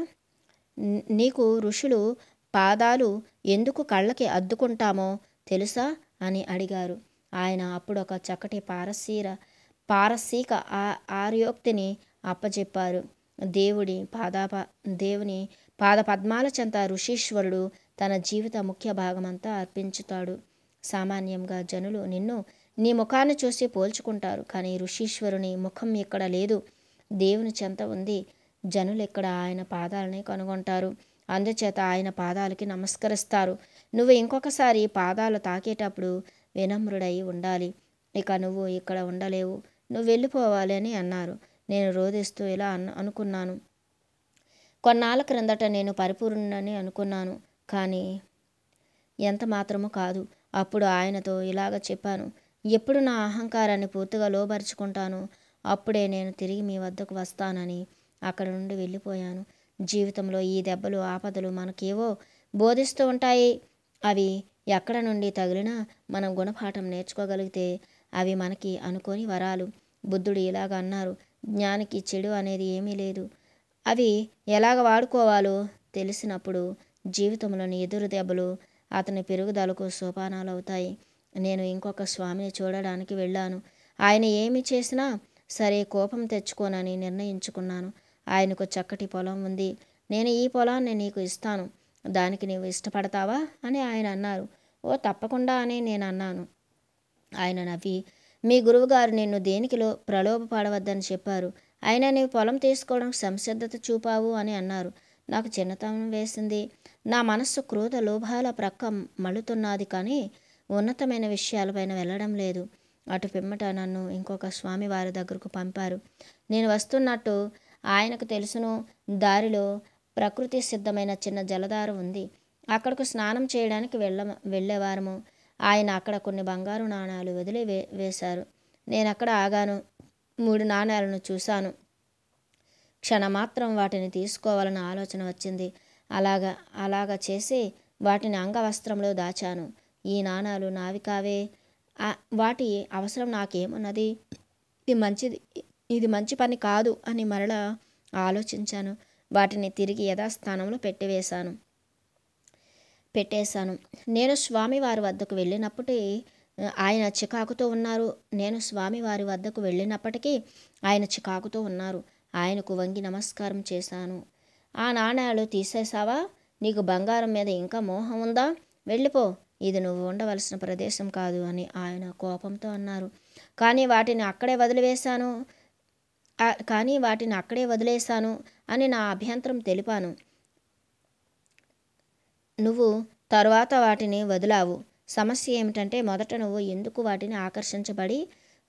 [SPEAKER 1] నీకు ఋషులు పాదాలు ఎందుకు కళ్ళకి అద్దుకుంటామో తెలుసా అని అడిగారు ఆయన అప్పుడు ఒక చక్కటి పారసీర పారసీక ఆర్యోక్తిని అప్పచెప్పారు దేవుడి పాదాప దేవుని పాద పద్మాల చెంత ఋషీశ్వరుడు తన జీవిత ముఖ్య భాగమంతా అర్పించుతాడు సామాన్యంగా జనులు నిన్ను నీ ముఖాన్ని చూసి పోల్చుకుంటారు కానీ ఋషీశ్వరుని ముఖం ఇక్కడ లేదు దేవుని చెంత ఉంది జనులు ఇక్కడ ఆయన పాదాలని కనుగొంటారు అందుచేత ఆయన పాదాలకి నమస్కరిస్తారు నువ్వు ఇంకొకసారి పాదాలు తాకేటప్పుడు వినమ్రుడై ఉండాలి ఇక నువ్వు ఇక్కడ ఉండలేవు నువ్వు వెళ్ళిపోవాలి అని అన్నారు నేను రోధిస్తూ ఇలా అన్ అనుకున్నాను కొన్నాళ్ళ క్రిందట నేను పరిపూర్ణని అనుకున్నాను కానీ ఎంత మాత్రము కాదు అప్పుడు ఆయనతో ఇలాగ చెప్పాను ఎప్పుడు నా అహంకారాన్ని పూర్తిగా లోపరుచుకుంటాను అప్పుడే నేను తిరిగి మీ వద్దకు వస్తానని అక్కడ నుండి వెళ్ళిపోయాను జీవితంలో ఈ దెబ్బలు ఆపదలు మనకేవో బోధిస్తూ ఉంటాయి అవి ఎక్కడ నుండి తగిలినా మనం గుణపాఠం నేర్చుకోగలిగితే అవి మనకి అనుకోని వరాలు బుద్ధుడు ఇలాగ అన్నారు జ్ఞానికి చెడు అనేది ఏమీ లేదు అవి ఎలాగ వాడుకోవాలో తెలిసినప్పుడు జీవితంలోని ఎదురు దెబ్బలు అతని పెరుగుదలకు సోపానాలు అవుతాయి నేను ఇంకొక స్వామిని చూడడానికి వెళ్ళాను ఆయన ఏమి చేసినా సరే కోపం తెచ్చుకోనని నిర్ణయించుకున్నాను ఆయనకు చక్కటి పొలం ఉంది నేను ఈ పొలాన్ని నీకు ఇస్తాను దానికి నీవు ఇష్టపడతావా అని ఆయన అన్నారు ఓ తప్పకుండా అని నేను అన్నాను ఆయన నవ్వి మీ గురువుగారు నిన్ను దేనికిలో ప్రలోభ పడవద్దని చెప్పారు ఆయన నీవు పొలం తీసుకోవడం సంసిద్ధత చూపావు అని అన్నారు నాకు చిన్నతనం వేసింది నా మనస్సు క్రోధ లోభాల ప్రక్క మళ్ళుతున్నది కానీ ఉన్నతమైన విషయాలపైన వెళ్ళడం లేదు అటు పిమ్మట నన్ను ఇంకొక స్వామి వారి దగ్గరకు పంపారు నేను వస్తున్నట్టు ఆయనకు తెలుసును దారిలో ప్రకృతి సిద్ధమైన చిన్న జలధారు ఉంది అక్కడకు స్నానం చేయడానికి వెళ్ళ వెళ్ళేవారము ఆయన అక్కడ కొన్ని బంగారు నాణాలు వదిలి వే వేశారు నేను అక్కడ ఆగాను మూడు నాణాలను చూశాను క్షణమాత్రం వాటిని తీసుకోవాలన్న ఆలోచన వచ్చింది అలాగా అలాగ చేసి వాటిని అంగవస్త్రంలో దాచాను ఈ నాణాలు నావి కావే వాటి అవసరం నాకేమున్నది ఇది మంచిది ఇది మంచి పని కాదు అని మరలా ఆలోచించాను వాటిని తిరిగి యథాస్థానంలో పెట్టివేశాను పెట్టేశాను నేను స్వామివారి వద్దకు వెళ్ళినప్పటి ఆయన చికాకుతో ఉన్నారు నేను స్వామివారి వద్దకు వెళ్ళినప్పటికీ ఆయన చికాకుతో ఉన్నారు ఆయనకు వంగి నమస్కారం చేశాను ఆ నాణాలు తీసేశావా నీకు బంగారం మీద ఇంకా మోహం ఉందా వెళ్ళిపో ఇది నువ్వు ఉండవలసిన ప్రదేశం కాదు అని ఆయన కోపంతో అన్నారు కానీ వాటిని అక్కడే వదిలివేశాను కానీ వాటిని అక్కడే వదిలేశాను అని నా అభ్యంతరం తెలిపాను నువ్వు తరువాత వాటిని వదిలావు సమస్య ఏమిటంటే మొదట నువ్వు ఎందుకు వాటిని ఆకర్షించబడి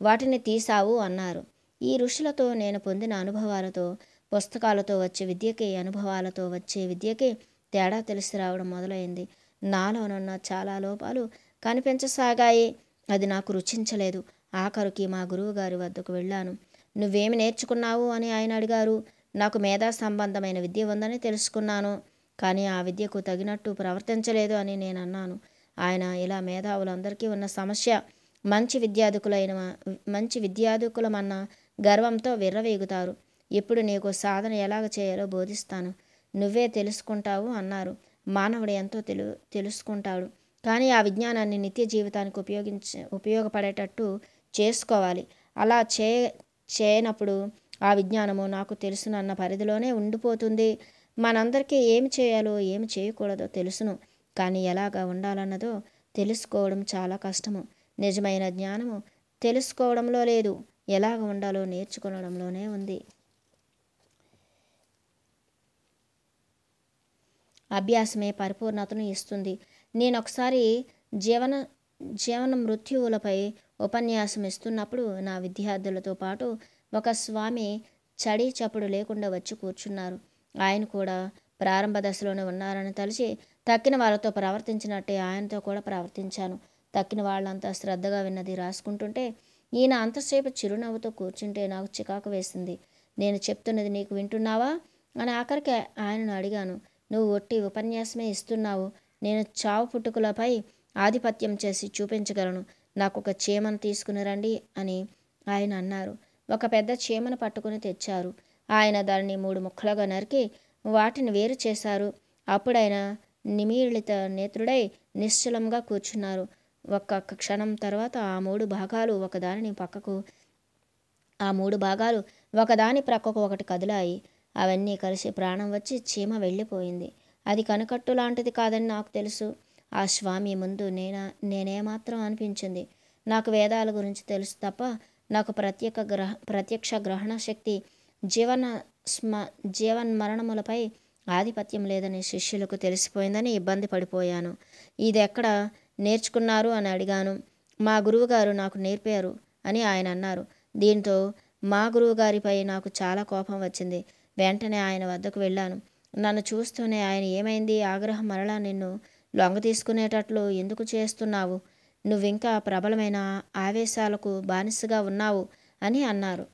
[SPEAKER 1] వాటిని తీసావు అన్నారు ఈ ఋషులతో నేను పొందిన అనుభవాలతో పుస్తకాలతో వచ్చే విద్యకి అనుభవాలతో వచ్చే విద్యకి తేడా తెలిసి రావడం మొదలైంది నాలోనున్న చాలా లోపాలు కనిపించసాగాయి అది నాకు రుచించలేదు ఆఖరుకి మా గురువుగారి వద్దకు వెళ్ళాను నువ్వేమి నేర్చుకున్నావు అని ఆయన అడిగారు నాకు మేధా సంబంధమైన విద్య ఉందని తెలుసుకున్నాను కానీ ఆ విద్యకు తగినట్టు ప్రవర్తించలేదు అని నేను అన్నాను ఆయన ఇలా మేధావులందరికీ ఉన్న సమస్య మంచి విద్యాధికులైన మంచి విద్యాధికులమన్న గర్వంతో విర్రవేగుతారు ఇప్పుడు నీకు సాధన ఎలాగ చేయాలో బోధిస్తాను నువ్వే తెలుసుకుంటావు అన్నారు మానవుడు ఎంతో తెలు తెలుసుకుంటాడు కానీ ఆ విజ్ఞానాన్ని నిత్య జీవితానికి ఉపయోగించ ఉపయోగపడేటట్టు చేసుకోవాలి అలా చే చేయనప్పుడు ఆ విజ్ఞానము నాకు తెలుసునన్న పరిధిలోనే ఉండిపోతుంది మనందరికీ ఏమి చేయాలో ఏమి చేయకూడదో తెలుసును కానీ ఎలాగా ఉండాలన్నదో తెలుసుకోవడం చాలా కష్టము నిజమైన జ్ఞానము తెలుసుకోవడంలో లేదు ఎలాగ ఉండాలో నేర్చుకోవడంలోనే ఉంది అభ్యాసమే పరిపూర్ణతను ఇస్తుంది నేను ఒకసారి జీవన జీవన మృత్యువులపై ఉపన్యాసం ఇస్తున్నప్పుడు నా విద్యార్థులతో పాటు ఒక స్వామి చడి చప్పుడు లేకుండా వచ్చి కూర్చున్నారు ఆయన కూడా ప్రారంభ దశలోనే ఉన్నారని తలిచి తక్కిన వాళ్ళతో ప్రవర్తించినట్టే ఆయనతో కూడా ప్రవర్తించాను తక్కిన వాళ్ళంతా శ్రద్ధగా విన్నది రాసుకుంటుంటే ఈయన అంతసేపు చిరునవ్వుతో కూర్చుంటే నాకు చికాకు వేసింది నేను చెప్తున్నది నీకు వింటున్నావా అని ఆఖరికి ఆయనను అడిగాను నువ్వు ఒట్టి ఉపన్యాసమే ఇస్తున్నావు నేను చావు పుట్టుకులపై ఆధిపత్యం చేసి చూపించగలను నాకు ఒక చీమను తీసుకుని రండి అని ఆయన అన్నారు ఒక పెద్ద చీమను పట్టుకుని తెచ్చారు ఆయన దానిని మూడు ముక్కలుగా నరికి వాటిని వేరు చేశారు అప్పుడైన నిమీళిత నేత్రుడై నిశ్చలంగా కూర్చున్నారు ఒక్క క్షణం తర్వాత ఆ మూడు భాగాలు ఒకదానిని పక్కకు ఆ మూడు భాగాలు ఒకదాని ప్రక్కకు ఒకటి కదిలాయి అవన్నీ కలిసి ప్రాణం వచ్చి చీమ వెళ్ళిపోయింది అది కనుకట్టు లాంటిది కాదని నాకు తెలుసు ఆ స్వామి ముందు నేనా నేనేమాత్రం అనిపించింది నాకు వేదాల గురించి తెలుసు తప్ప నాకు ప్రత్యేక గ్రహ ప్రత్యక్ష గ్రహణ శక్తి జీవన స్మ జీవన్ మరణములపై ఆధిపత్యం లేదని శిష్యులకు తెలిసిపోయిందని ఇబ్బంది పడిపోయాను ఇది ఎక్కడ నేర్చుకున్నారు అని అడిగాను మా గురువుగారు నాకు నేర్పారు అని ఆయన అన్నారు దీంతో మా గురువుగారిపై నాకు చాలా కోపం వచ్చింది వెంటనే ఆయన వద్దకు వెళ్ళాను నన్ను చూస్తూనే ఆయన ఏమైంది ఆగ్రహం మరలా నిన్ను లొంగ తీసుకునేటట్లు ఎందుకు చేస్తున్నావు నువ్వింకా ప్రబలమైన ఆవేశాలకు బానిసగా ఉన్నావు అని అన్నారు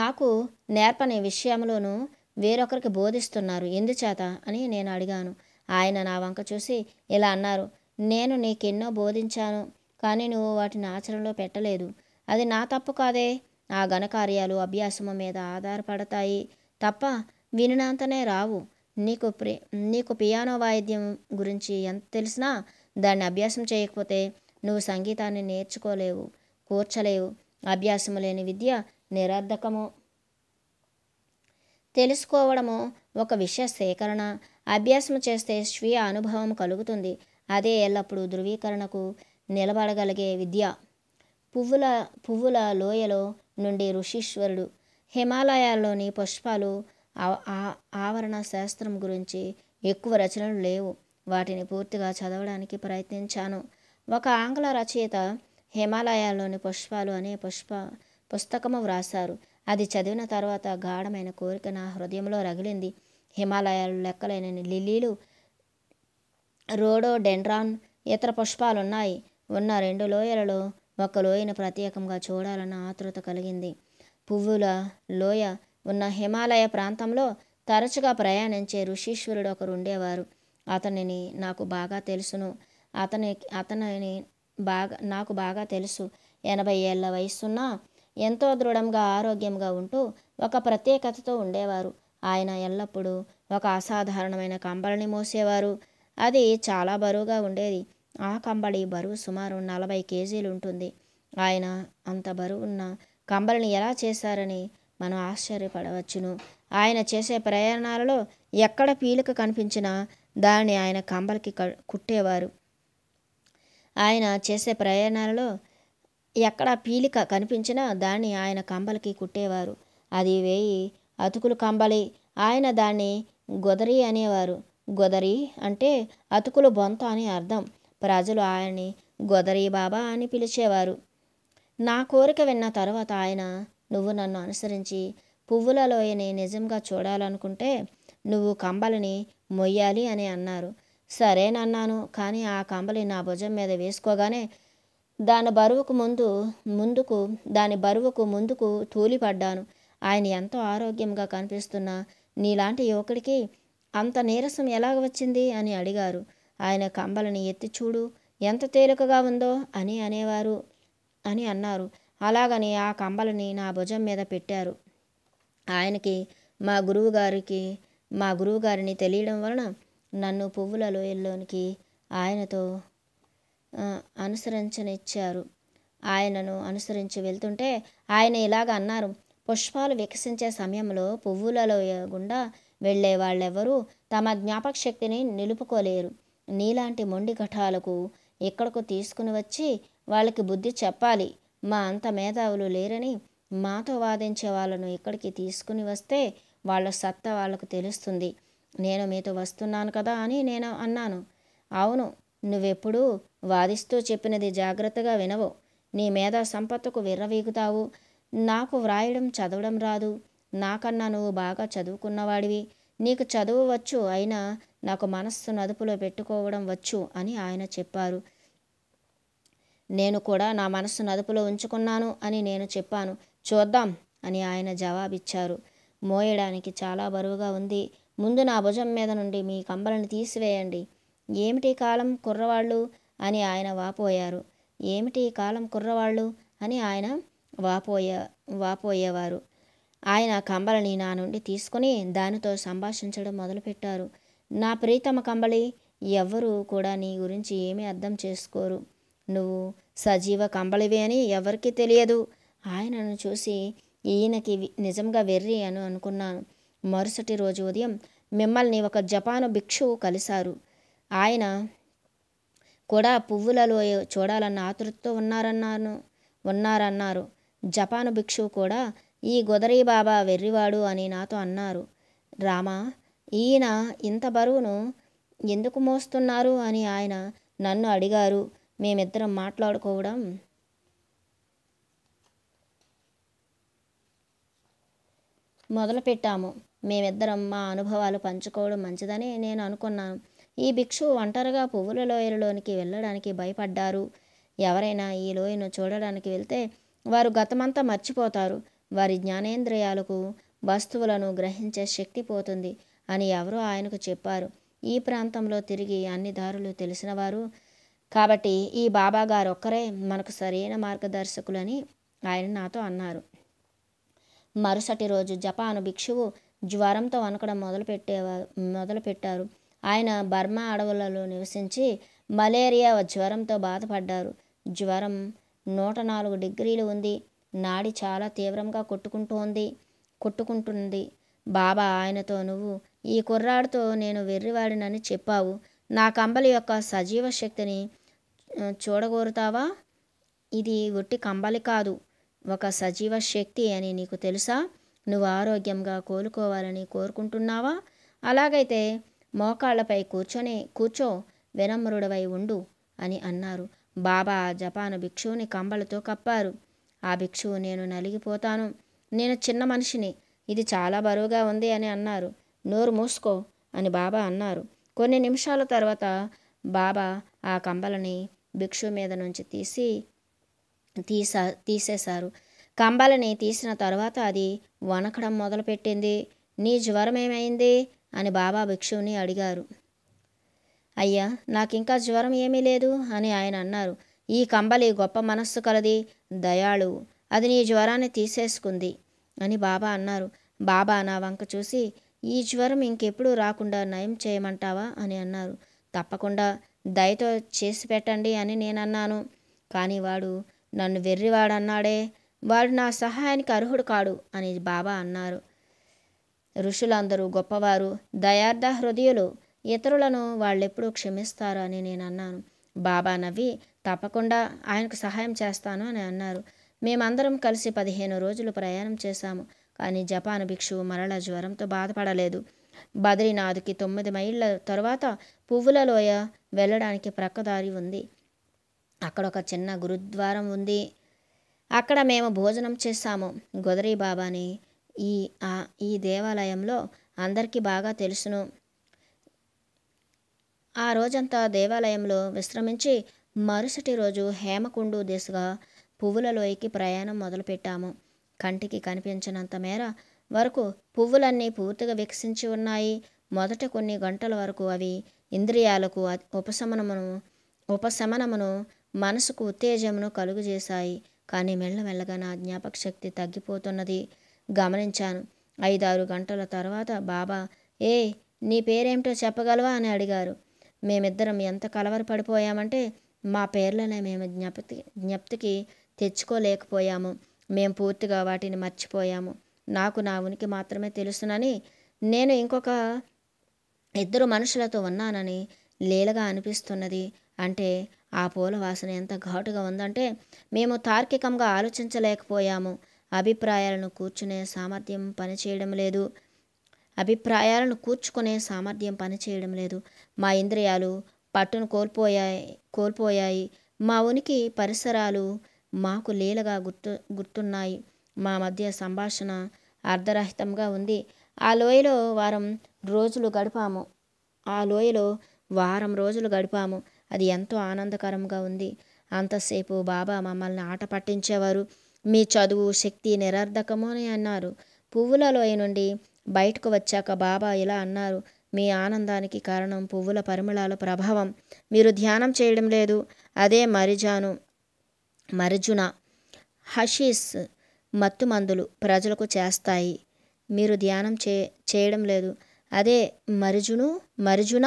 [SPEAKER 1] నాకు నేర్పని విషయంలోనూ వేరొకరికి బోధిస్తున్నారు ఎందుచేత అని నేను అడిగాను ఆయన నా వంక చూసి ఇలా అన్నారు నేను నీకెన్నో బోధించాను కానీ నువ్వు వాటిని ఆచరణలో పెట్టలేదు అది నా తప్పు కాదే ఆ ఘనకార్యాలు అభ్యాసము మీద ఆధారపడతాయి తప్ప వినినంతనే రావు నీకు ప్రి నీకు పియానో వాయిద్యం గురించి ఎంత తెలిసినా దాన్ని అభ్యాసం చేయకపోతే నువ్వు సంగీతాన్ని నేర్చుకోలేవు కూర్చలేవు అభ్యాసము లేని విద్య నిరర్ధకము తెలుసుకోవడము ఒక విషయ సేకరణ అభ్యాసం చేస్తే స్వీయ అనుభవం కలుగుతుంది అదే ఎల్లప్పుడూ ధృవీకరణకు నిలబడగలిగే విద్య పువ్వుల పువ్వుల లోయలో నుండి ఋషీశ్వరుడు హిమాలయాల్లోని పుష్పాలు ఆవరణ శాస్త్రం గురించి ఎక్కువ రచనలు లేవు వాటిని పూర్తిగా చదవడానికి ప్రయత్నించాను ఒక ఆంగ్ల రచయిత హిమాలయాల్లోని పుష్పాలు అనే పుష్ప పుస్తకము వ్రాశారు అది చదివిన తర్వాత గాఢమైన కోరిక నా హృదయంలో రగిలింది హిమాలయాలు లెక్కలైన లిల్లీలు రోడో డెండ్రాన్ ఇతర పుష్పాలు ఉన్నాయి ఉన్న రెండు లోయలలో ఒక లోయను ప్రత్యేకంగా చూడాలన్న ఆతృత కలిగింది పువ్వుల లోయ ఉన్న హిమాలయ ప్రాంతంలో తరచుగా ప్రయాణించే ఋషీశ్వరుడు ఒకరు ఉండేవారు అతనిని నాకు బాగా తెలుసును అతని అతనిని బాగా నాకు బాగా తెలుసు ఎనభై ఏళ్ళ వయసున్న ఎంతో దృఢంగా ఆరోగ్యంగా ఉంటూ ఒక ప్రత్యేకతతో ఉండేవారు ఆయన ఎల్లప్పుడూ ఒక అసాధారణమైన కంబలని మోసేవారు అది చాలా బరువుగా ఉండేది ఆ కంబళి బరువు సుమారు నలభై కేజీలు ఉంటుంది ఆయన అంత బరువున్న కంబలిని ఎలా చేశారని మనం ఆశ్చర్యపడవచ్చును ఆయన చేసే ప్రయాణాలలో ఎక్కడ పీలిక కనిపించినా దాన్ని ఆయన కంబలికి కుట్టేవారు ఆయన చేసే ప్రయాణాలలో ఎక్కడ పీలిక కనిపించినా దాన్ని ఆయన కంబలికి కుట్టేవారు అది వేయి అతుకులు కంబలి ఆయన దాన్ని గొదరి అనేవారు గొదరి అంటే అతుకులు బొంత అని అర్థం ప్రజలు ఆయన్ని గొదరీ బాబా అని పిలిచేవారు నా కోరిక విన్న తర్వాత ఆయన నువ్వు నన్ను అనుసరించి పువ్వుల లోయని నిజంగా చూడాలనుకుంటే నువ్వు కంబలిని మొయ్యాలి అని అన్నారు సరేనన్నాను కానీ ఆ కంబలి నా భుజం మీద వేసుకోగానే దాని బరువుకు ముందు ముందుకు దాని బరువుకు ముందుకు తూలిపడ్డాను ఆయన ఎంతో ఆరోగ్యంగా కనిపిస్తున్న నీలాంటి యువకుడికి అంత నీరసం ఎలాగ వచ్చింది అని అడిగారు ఆయన కంబలని ఎత్తి చూడు ఎంత తేలికగా ఉందో అని అనేవారు అని అన్నారు అలాగని ఆ కంబలని నా భుజం మీద పెట్టారు ఆయనకి మా గురువుగారికి మా గురువుగారిని తెలియడం వలన నన్ను పువ్వుల లోయల్లోనికి ఆయనతో అనుసరించనిచ్చారు ఆయనను అనుసరించి వెళ్తుంటే ఆయన ఇలాగ అన్నారు పుష్పాలు వికసించే సమయంలో పువ్వులలో గుండా వెళ్ళే వాళ్ళెవ్వరూ తమ జ్ఞాపక శక్తిని నిలుపుకోలేరు నీలాంటి మొండి ఘటాలకు ఇక్కడకు తీసుకుని వచ్చి వాళ్ళకి బుద్ధి చెప్పాలి మా అంత మేధావులు లేరని మాతో వాదించే వాళ్ళను ఇక్కడికి తీసుకుని వస్తే వాళ్ళ సత్తా వాళ్ళకు తెలుస్తుంది నేను మీతో వస్తున్నాను కదా అని నేను అన్నాను అవును నువ్వెప్పుడూ వాదిస్తూ చెప్పినది జాగ్రత్తగా వినవు నీ మీద సంపత్తుకు విర్రవీగుతావు నాకు వ్రాయడం చదవడం రాదు నాకన్నా నువ్వు బాగా చదువుకున్నవాడివి నీకు చదువు వచ్చు అయినా నాకు మనస్సును అదుపులో పెట్టుకోవడం వచ్చు అని ఆయన చెప్పారు నేను కూడా నా మనస్సును అదుపులో ఉంచుకున్నాను అని నేను చెప్పాను చూద్దాం అని ఆయన జవాబిచ్చారు మోయడానికి చాలా బరువుగా ఉంది ముందు నా భుజం మీద నుండి మీ కంబలను తీసివేయండి ఏమిటి కాలం కుర్రవాళ్ళు అని ఆయన వాపోయారు ఏమిటి కాలం కుర్రవాళ్ళు అని ఆయన వాపోయే వాపోయేవారు ఆయన కంబలని నా నుండి తీసుకుని దానితో సంభాషించడం మొదలుపెట్టారు నా ప్రీతమ కంబళి ఎవ్వరూ కూడా నీ గురించి ఏమీ అర్థం చేసుకోరు నువ్వు సజీవ కంబళివి అని ఎవరికీ తెలియదు ఆయనను చూసి ఈయనకి నిజంగా వెర్రి అని అనుకున్నాను మరుసటి రోజు ఉదయం మిమ్మల్ని ఒక జపాను భిక్షువు కలిశారు ఆయన కూడా పువ్వులలో చూడాలన్న ఆతృతతో ఉన్నారన్నాను ఉన్నారన్నారు జపాను భిక్షువు కూడా ఈ గొదరీ బాబా వెర్రివాడు అని నాతో అన్నారు రామా ఈయన ఇంత బరువును ఎందుకు మోస్తున్నారు అని ఆయన నన్ను అడిగారు మేమిద్దరం మాట్లాడుకోవడం మొదలుపెట్టాము మేమిద్దరం మా అనుభవాలు పంచుకోవడం మంచిదని నేను అనుకున్నాను ఈ భిక్షు ఒంటరిగా పువ్వుల లోయలలోనికి వెళ్ళడానికి భయపడ్డారు ఎవరైనా ఈ లోయను చూడడానికి వెళ్తే వారు గతమంతా మర్చిపోతారు వారి జ్ఞానేంద్రియాలకు వస్తువులను గ్రహించే శక్తి పోతుంది అని ఎవరో ఆయనకు చెప్పారు ఈ ప్రాంతంలో తిరిగి అన్ని దారులు తెలిసినవారు కాబట్టి ఈ బాబాగారు ఒక్కరే మనకు సరైన మార్గదర్శకులని ఆయన నాతో అన్నారు మరుసటి రోజు జపాను భిక్షువు జ్వరంతో వనకడం మొదలుపెట్టేవారు మొదలుపెట్టారు ఆయన బర్మా అడవులలో నివసించి మలేరియా జ్వరంతో బాధపడ్డారు జ్వరం నూట నాలుగు డిగ్రీలు ఉంది నాడి చాలా తీవ్రంగా కొట్టుకుంటుంది కొట్టుకుంటుంది బాబా ఆయనతో నువ్వు ఈ కుర్రాడితో నేను వెర్రివాడినని చెప్పావు నా కంబలి యొక్క సజీవ శక్తిని చూడగోరుతావా ఇది ఒట్టి కంబలి కాదు ఒక సజీవ శక్తి అని నీకు తెలుసా నువ్వు ఆరోగ్యంగా కోలుకోవాలని కోరుకుంటున్నావా అలాగైతే మోకాళ్లపై కూర్చొని కూర్చో వినమ్రుడవై ఉండు అని అన్నారు బాబా జపాను భిక్షువుని కంబలతో కప్పారు ఆ భిక్షువు నేను నలిగిపోతాను నేను చిన్న మనిషిని ఇది చాలా బరువుగా ఉంది అని అన్నారు నోరు మూసుకో అని బాబా అన్నారు కొన్ని నిమిషాల తర్వాత బాబా ఆ కంబలని భిక్షు మీద నుంచి తీసి తీసా తీసేశారు కంబలని తీసిన తర్వాత అది వణకడం మొదలుపెట్టింది నీ జ్వరం ఏమైంది అని బాబా భిక్షువుని అడిగారు అయ్యా నాకింకా జ్వరం ఏమీ లేదు అని ఆయన అన్నారు ఈ కంబలి గొప్ప మనస్సు కలది దయాళు అది నీ జ్వరాన్ని తీసేసుకుంది అని బాబా అన్నారు బాబా నా వంక చూసి ఈ జ్వరం ఇంకెప్పుడు రాకుండా నయం చేయమంటావా అని అన్నారు తప్పకుండా దయతో చేసి పెట్టండి అని నేనన్నాను కానీ వాడు నన్ను వెర్రివాడన్నాడే వాడు నా సహాయానికి అర్హుడు కాడు అని బాబా అన్నారు ఋషులందరూ గొప్పవారు దయార్థ హృదయులు ఇతరులను వాళ్ళెప్పుడు క్షమిస్తారు అని నేను అన్నాను బాబా నవ్వి తప్పకుండా ఆయనకు సహాయం చేస్తాను అని అన్నారు మేమందరం కలిసి పదిహేను రోజులు ప్రయాణం చేశాము కానీ జపాన్ భిక్షువు మరల జ్వరంతో బాధపడలేదు బద్రీనాథ్కి తొమ్మిది మైళ్ళ తరువాత పువ్వుల లోయ వెళ్ళడానికి ప్రక్కదారి ఉంది అక్కడ ఒక చిన్న గురుద్వారం ఉంది అక్కడ మేము భోజనం చేశాము గొదరి బాబాని ఈ ఆ ఈ దేవాలయంలో అందరికీ బాగా తెలుసును ఆ రోజంతా దేవాలయంలో విశ్రమించి మరుసటి రోజు హేమకుండు దిశగా పువ్వుల లోయకి ప్రయాణం మొదలుపెట్టాము కంటికి కనిపించినంత మేర వరకు పువ్వులన్నీ పూర్తిగా వికసించి ఉన్నాయి మొదట కొన్ని గంటల వరకు అవి ఇంద్రియాలకు ఉపశమనమును ఉపశమనమును మనసుకు ఉత్తేజమును చేశాయి కానీ మెల్లమెల్లగా నా జ్ఞాపక శక్తి తగ్గిపోతున్నది గమనించాను ఐదారు గంటల తర్వాత బాబా ఏ నీ పేరేమిటో చెప్పగలవా అని అడిగారు మేమిద్దరం ఎంత కలవరపడిపోయామంటే మా పేర్లనే మేము జ్ఞప్తి జ్ఞప్తికి తెచ్చుకోలేకపోయాము మేము పూర్తిగా వాటిని మర్చిపోయాము నాకు నా ఉనికి మాత్రమే తెలుసునని నేను ఇంకొక ఇద్దరు మనుషులతో ఉన్నానని లీలగా అనిపిస్తున్నది అంటే ఆ పూల వాసన ఎంత ఘాటుగా ఉందంటే మేము తార్కికంగా ఆలోచించలేకపోయాము అభిప్రాయాలను కూర్చునే సామర్థ్యం పనిచేయడం లేదు అభిప్రాయాలను కూర్చుకునే సామర్థ్యం పనిచేయడం లేదు మా ఇంద్రియాలు పట్టును కోల్పోయాయి కోల్పోయాయి మా ఉనికి పరిసరాలు మాకు లీలగా గుర్తు గుర్తున్నాయి మా మధ్య సంభాషణ అర్ధరహితంగా ఉంది ఆ లోయలో వారం రోజులు గడిపాము ఆ లోయలో వారం రోజులు గడిపాము అది ఎంతో ఆనందకరంగా ఉంది అంతసేపు బాబా మమ్మల్ని ఆట పట్టించేవారు మీ చదువు శక్తి నిరర్ధకము అని అన్నారు పువ్వుల లోయ నుండి బయటకు వచ్చాక బాబా ఇలా అన్నారు మీ ఆనందానికి కారణం పువ్వుల పరిమళాల ప్రభావం మీరు ధ్యానం చేయడం లేదు అదే మరిజాను మర్జున హషీస్ మత్తు మందులు ప్రజలకు చేస్తాయి మీరు ధ్యానం చే చేయడం లేదు అదే మరుజును మరుజున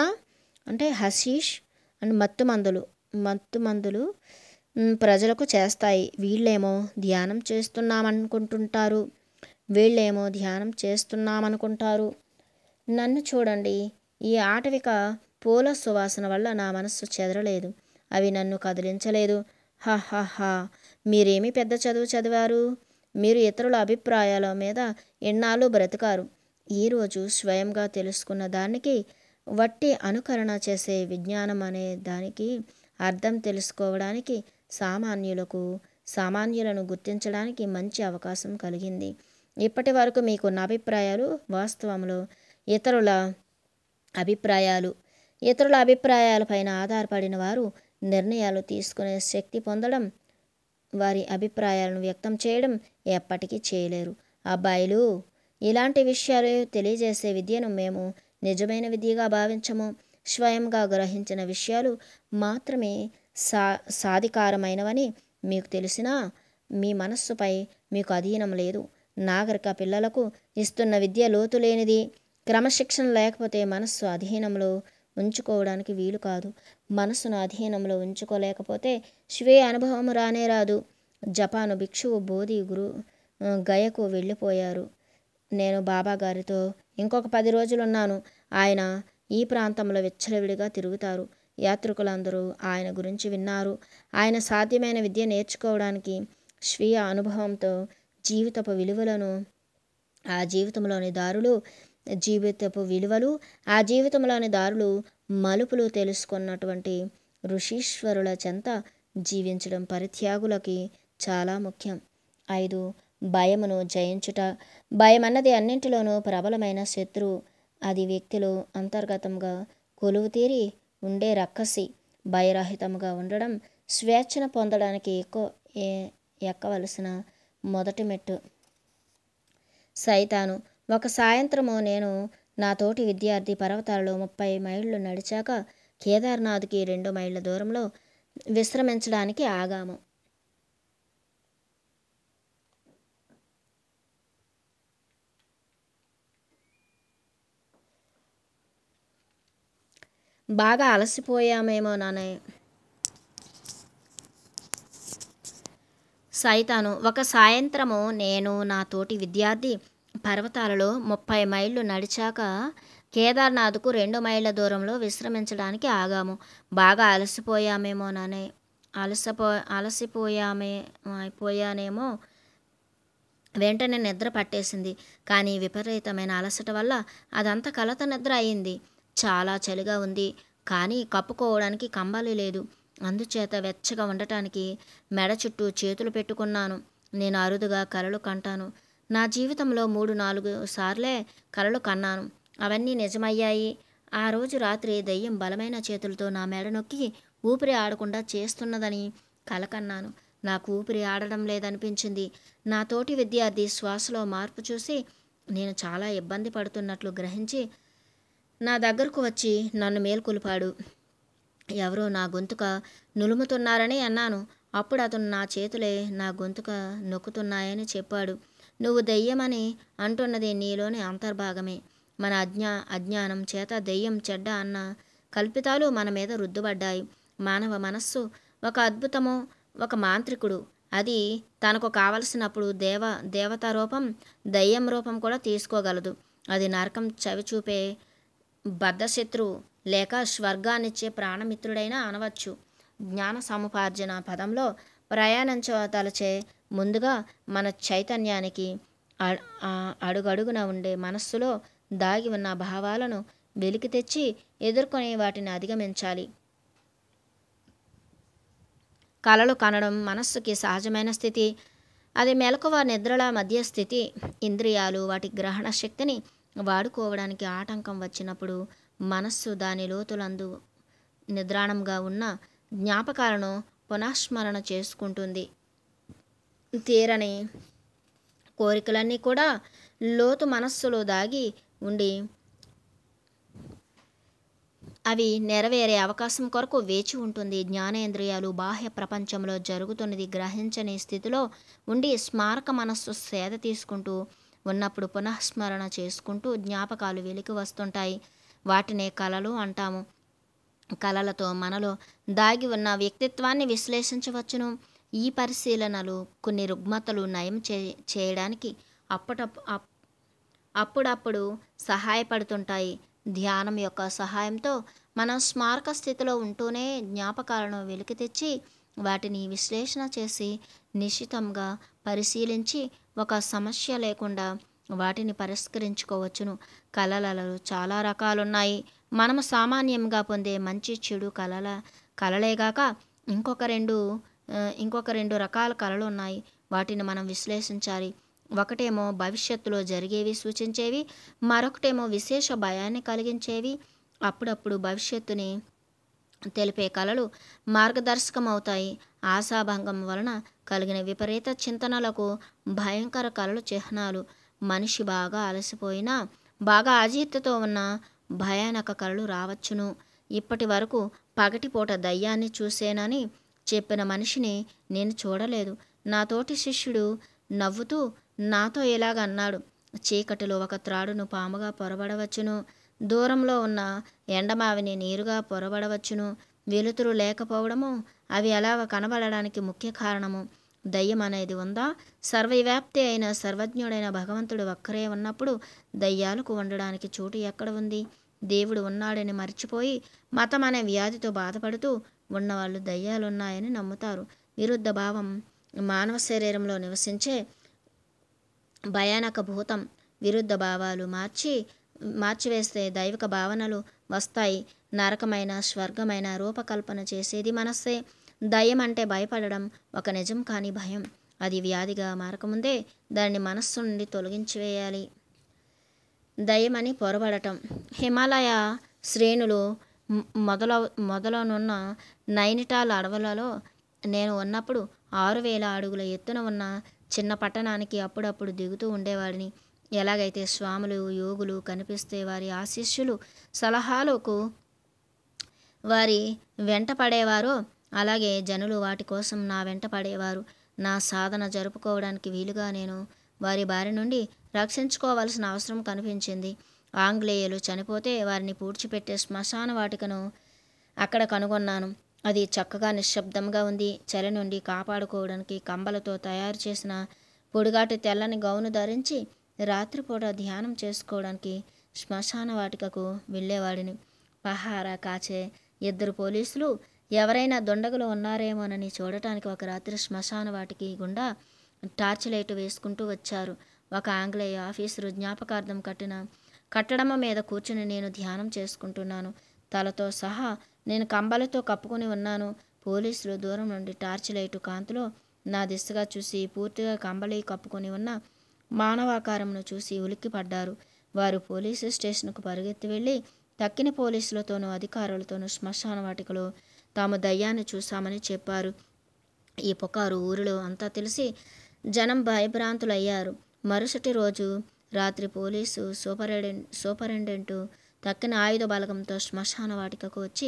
[SPEAKER 1] అంటే హషీష్ అండ్ మత్తు మందులు మత్తు మందులు ప్రజలకు చేస్తాయి వీళ్ళేమో ధ్యానం చేస్తున్నామనుకుంటుంటారు వీళ్ళేమో ధ్యానం చేస్తున్నామనుకుంటారు నన్ను చూడండి ఈ ఆటవిక పూల సువాసన వల్ల నా మనస్సు చెదరలేదు అవి నన్ను కదిలించలేదు హా మీరేమి పెద్ద చదువు చదివారు మీరు ఇతరుల అభిప్రాయాల మీద ఎన్నాళ్ళు బ్రతకారు ఈరోజు స్వయంగా తెలుసుకున్న దానికి వట్టి అనుకరణ చేసే విజ్ఞానం అనే దానికి అర్థం తెలుసుకోవడానికి సామాన్యులకు సామాన్యులను గుర్తించడానికి మంచి అవకాశం కలిగింది ఇప్పటి వరకు మీకున్న అభిప్రాయాలు వాస్తవంలో ఇతరుల అభిప్రాయాలు ఇతరుల అభిప్రాయాలపైన ఆధారపడిన వారు నిర్ణయాలు తీసుకునే శక్తి పొందడం వారి అభిప్రాయాలను వ్యక్తం చేయడం ఎప్పటికీ చేయలేరు అబ్బాయిలు ఇలాంటి విషయాలు తెలియజేసే విద్యను మేము నిజమైన విద్యగా భావించము స్వయంగా గ్రహించిన విషయాలు మాత్రమే సా సాధికారమైనవని మీకు తెలిసినా మీ మనస్సుపై మీకు అధీనం లేదు నాగరిక పిల్లలకు ఇస్తున్న విద్య లోతు లేనిది క్రమశిక్షణ లేకపోతే మనస్సు అధీనంలో ఉంచుకోవడానికి వీలు కాదు మనసును అధీనంలో ఉంచుకోలేకపోతే శివే అనుభవం రానే రాదు జపాను భిక్షువు బోధి గురు గయకు వెళ్ళిపోయారు నేను బాబాగారితో ఇంకొక పది రోజులున్నాను ఆయన ఈ ప్రాంతంలో విచ్చలవిడిగా తిరుగుతారు యాత్రికులందరూ ఆయన గురించి విన్నారు ఆయన సాధ్యమైన విద్య నేర్చుకోవడానికి స్వీయ అనుభవంతో జీవితపు విలువలను ఆ జీవితంలోని దారులు జీవితపు విలువలు ఆ జీవితంలోని దారులు మలుపులు తెలుసుకున్నటువంటి ఋషీశ్వరుల చెంత జీవించడం పరిత్యాగులకి చాలా ముఖ్యం ఐదు భయమును జయించుట భయం అన్నది అన్నింటిలోనూ ప్రబలమైన శత్రువు అది వ్యక్తులు అంతర్గతంగా కొలువు తీరి ఉండే రక్కసి భయరహితంగా ఉండడం స్వేచ్ఛను పొందడానికి ఎక్కువ ఎక్కవలసిన మొదటి మెట్టు సైతాను ఒక సాయంత్రము నేను నా తోటి విద్యార్థి పర్వతాలలో ముప్పై మైళ్ళు నడిచాక కేదార్నాథ్కి రెండు మైళ్ళ దూరంలో విశ్రమించడానికి ఆగాము బాగా అలసిపోయామేమో నానే సైతాను ఒక సాయంత్రము నేను నా తోటి విద్యార్థి పర్వతాలలో ముప్పై మైళ్ళు నడిచాక కేదార్నాథ్కు రెండు మైళ్ళ దూరంలో విశ్రమించడానికి ఆగాము బాగా అలసిపోయామేమోననే అలసిపో అలసిపోయామే అయిపోయానేమో వెంటనే నిద్ర పట్టేసింది కానీ విపరీతమైన అలసట వల్ల అదంతా కలత నిద్ర అయింది చాలా చలిగా ఉంది కానీ కప్పుకోవడానికి కంబాలు లేదు అందుచేత వెచ్చగా ఉండటానికి మెడ చుట్టూ చేతులు పెట్టుకున్నాను నేను అరుదుగా కలలు కంటాను నా జీవితంలో మూడు నాలుగు సార్లే కలలు కన్నాను అవన్నీ నిజమయ్యాయి ఆ రోజు రాత్రి దయ్యం బలమైన చేతులతో నా మెడ నొక్కి ఊపిరి ఆడకుండా చేస్తున్నదని కలకన్నాను నాకు ఊపిరి ఆడడం లేదనిపించింది నా తోటి విద్యార్థి శ్వాసలో మార్పు చూసి నేను చాలా ఇబ్బంది పడుతున్నట్లు గ్రహించి నా దగ్గరకు వచ్చి నన్ను మేల్కొలిపాడు ఎవరో నా గొంతుక నులుముతున్నారని అన్నాను అప్పుడు అతను నా చేతులే నా గొంతుక నొక్కుతున్నాయని చెప్పాడు నువ్వు దెయ్యమని అంటున్నది నీలోని అంతర్భాగమే మన అజ్ఞా అజ్ఞానం చేత దెయ్యం చెడ్డ అన్న కల్పితాలు మన మీద రుద్దుబడ్డాయి మానవ మనస్సు ఒక అద్భుతము ఒక మాంత్రికుడు అది తనకు కావలసినప్పుడు దేవ దేవత రూపం దయ్యం రూపం కూడా తీసుకోగలదు అది నరకం చవి చూపే బద్ధశత్రువు లేక స్వర్గాన్నిచ్చే ప్రాణమిత్రుడైనా అనవచ్చు జ్ఞాన సముపార్జన పదంలో ప్రయాణించదలచే ముందుగా మన చైతన్యానికి అడుగడుగున ఉండే మనస్సులో దాగి ఉన్న భావాలను వెలికి తెచ్చి ఎదుర్కొనే వాటిని అధిగమించాలి కళలు కనడం మనస్సుకి సహజమైన స్థితి అది మెలకువ నిద్రల మధ్య స్థితి ఇంద్రియాలు వాటి గ్రహణ శక్తిని వాడుకోవడానికి ఆటంకం వచ్చినప్పుడు మనస్సు దాని లోతులందు నిద్రాణంగా ఉన్న జ్ఞాపకాలను పునఃస్మరణ చేసుకుంటుంది తీరని కోరికలన్నీ కూడా లోతు మనస్సులో దాగి ఉండి అవి నెరవేరే అవకాశం కొరకు వేచి ఉంటుంది జ్ఞానేంద్రియాలు బాహ్య ప్రపంచంలో జరుగుతున్నది గ్రహించని స్థితిలో ఉండి స్మారక మనస్సు సేద తీసుకుంటూ ఉన్నప్పుడు పునఃస్మరణ చేసుకుంటూ జ్ఞాపకాలు వెలికి వస్తుంటాయి వాటినే కళలు అంటాము కళలతో మనలో దాగి ఉన్న వ్యక్తిత్వాన్ని విశ్లేషించవచ్చును ఈ పరిశీలనలు కొన్ని రుగ్మతలు నయం చే చేయడానికి అప్పటప్పు అప్పుడప్పుడు సహాయపడుతుంటాయి ధ్యానం యొక్క సహాయంతో మనం స్మారక స్థితిలో ఉంటూనే జ్ఞాపకాలను వెలికి తెచ్చి వాటిని విశ్లేషణ చేసి నిశ్చితంగా పరిశీలించి ఒక సమస్య లేకుండా వాటిని పరిష్కరించుకోవచ్చును కళలలో చాలా రకాలున్నాయి మనము సామాన్యంగా పొందే మంచి చెడు కళల కలలేగాక ఇంకొక రెండు ఇంకొక రెండు రకాల కళలు ఉన్నాయి వాటిని మనం విశ్లేషించాలి ఒకటేమో భవిష్యత్తులో జరిగేవి సూచించేవి మరొకటేమో విశేష భయాన్ని కలిగించేవి అప్పుడప్పుడు భవిష్యత్తుని తెలిపే కళలు మార్గదర్శకం అవుతాయి ఆశాభంగం వలన కలిగిన విపరీత చింతనలకు భయంకర కళలు చిహ్నాలు మనిషి బాగా అలసిపోయినా బాగా అజీర్తితో ఉన్న భయానక కళలు రావచ్చును ఇప్పటి వరకు పగటిపూట దయ్యాన్ని చూసేనని చెప్పిన మనిషిని నేను చూడలేదు నా తోటి శిష్యుడు నవ్వుతూ నాతో ఇలాగన్నాడు చీకటిలో ఒక త్రాడును పాముగా పొరబడవచ్చును దూరంలో ఉన్న ఎండమావిని నీరుగా పొరబడవచ్చును వెలుతురు లేకపోవడము అవి అలా కనబడడానికి ముఖ్య కారణము దయ్యం అనేది ఉందా సర్వవ్యాప్తి అయిన సర్వజ్ఞుడైన భగవంతుడు ఒక్కరే ఉన్నప్పుడు దయ్యాలకు ఉండడానికి చోటు ఎక్కడ ఉంది దేవుడు ఉన్నాడని మర్చిపోయి మతం అనే వ్యాధితో బాధపడుతూ ఉన్నవాళ్ళు ఉన్నాయని నమ్ముతారు విరుద్ధ భావం మానవ శరీరంలో నివసించే భయానక భూతం విరుద్ధ భావాలు మార్చి మార్చివేస్తే దైవిక భావనలు వస్తాయి నరకమైన స్వర్గమైన రూపకల్పన చేసేది మనస్సే దయ్యం అంటే భయపడడం ఒక నిజం కాని భయం అది వ్యాధిగా మారకముందే దాన్ని మనస్సు నుండి తొలగించి వేయాలి దయ్యమని పొరబడటం హిమాలయ శ్రేణులు మొదల మొదలనున్న నైనిటాల్ అడవులలో నేను ఉన్నప్పుడు ఆరు వేల అడుగుల ఎత్తున ఉన్న చిన్న పట్టణానికి అప్పుడప్పుడు దిగుతూ ఉండేవాడిని ఎలాగైతే స్వాములు యోగులు కనిపిస్తే వారి ఆశిష్యులు సలహాలకు వారి వెంట పడేవారో అలాగే జనులు వాటి కోసం నా వెంట పడేవారు నా సాధన జరుపుకోవడానికి వీలుగా నేను వారి బారి నుండి రక్షించుకోవాల్సిన అవసరం కనిపించింది ఆంగ్లేయులు చనిపోతే వారిని పూడ్చిపెట్టే శ్మశాన వాటికను అక్కడ కనుగొన్నాను అది చక్కగా నిశ్శబ్దంగా ఉంది చలి నుండి కాపాడుకోవడానికి కంబలతో తయారు చేసిన పొడిగాటి తెల్లని గౌను ధరించి రాత్రిపూట ధ్యానం చేసుకోవడానికి శ్మశాన వాటికకు వెళ్ళేవాడిని పహారా కాచే ఇద్దరు పోలీసులు ఎవరైనా దొండగలు ఉన్నారేమోనని చూడటానికి ఒక రాత్రి శ్మశాన వాటికి గుండా టార్చ్ లైట్ వేసుకుంటూ వచ్చారు ఒక ఆంగ్లేయ ఆఫీసరు జ్ఞాపకార్థం కట్టిన కట్టడమ మీద కూర్చుని నేను ధ్యానం చేసుకుంటున్నాను తలతో సహా నేను కంబలతో కప్పుకొని ఉన్నాను పోలీసులు దూరం నుండి టార్చ్ లైటు కాంతిలో నా దిశగా చూసి పూర్తిగా కంబలి కప్పుకొని ఉన్న మానవాకారంను చూసి ఉలిక్కిపడ్డారు వారు పోలీసు స్టేషన్కు పరుగెత్తి వెళ్ళి తక్కిన పోలీసులతోనూ అధికారులతోనూ శ్మశాన వాటికలో తాము దయ్యాన్ని చూశామని చెప్పారు ఈ పొకారు ఊరిలో అంతా తెలిసి జనం భయభ్రాంతులయ్యారు మరుసటి రోజు రాత్రి పోలీసు సూపరింటెండెంట్ సూపరింటెండెంట్ తక్కిన ఆయుధ బలగంతో శ్మశాన వాటికకు వచ్చి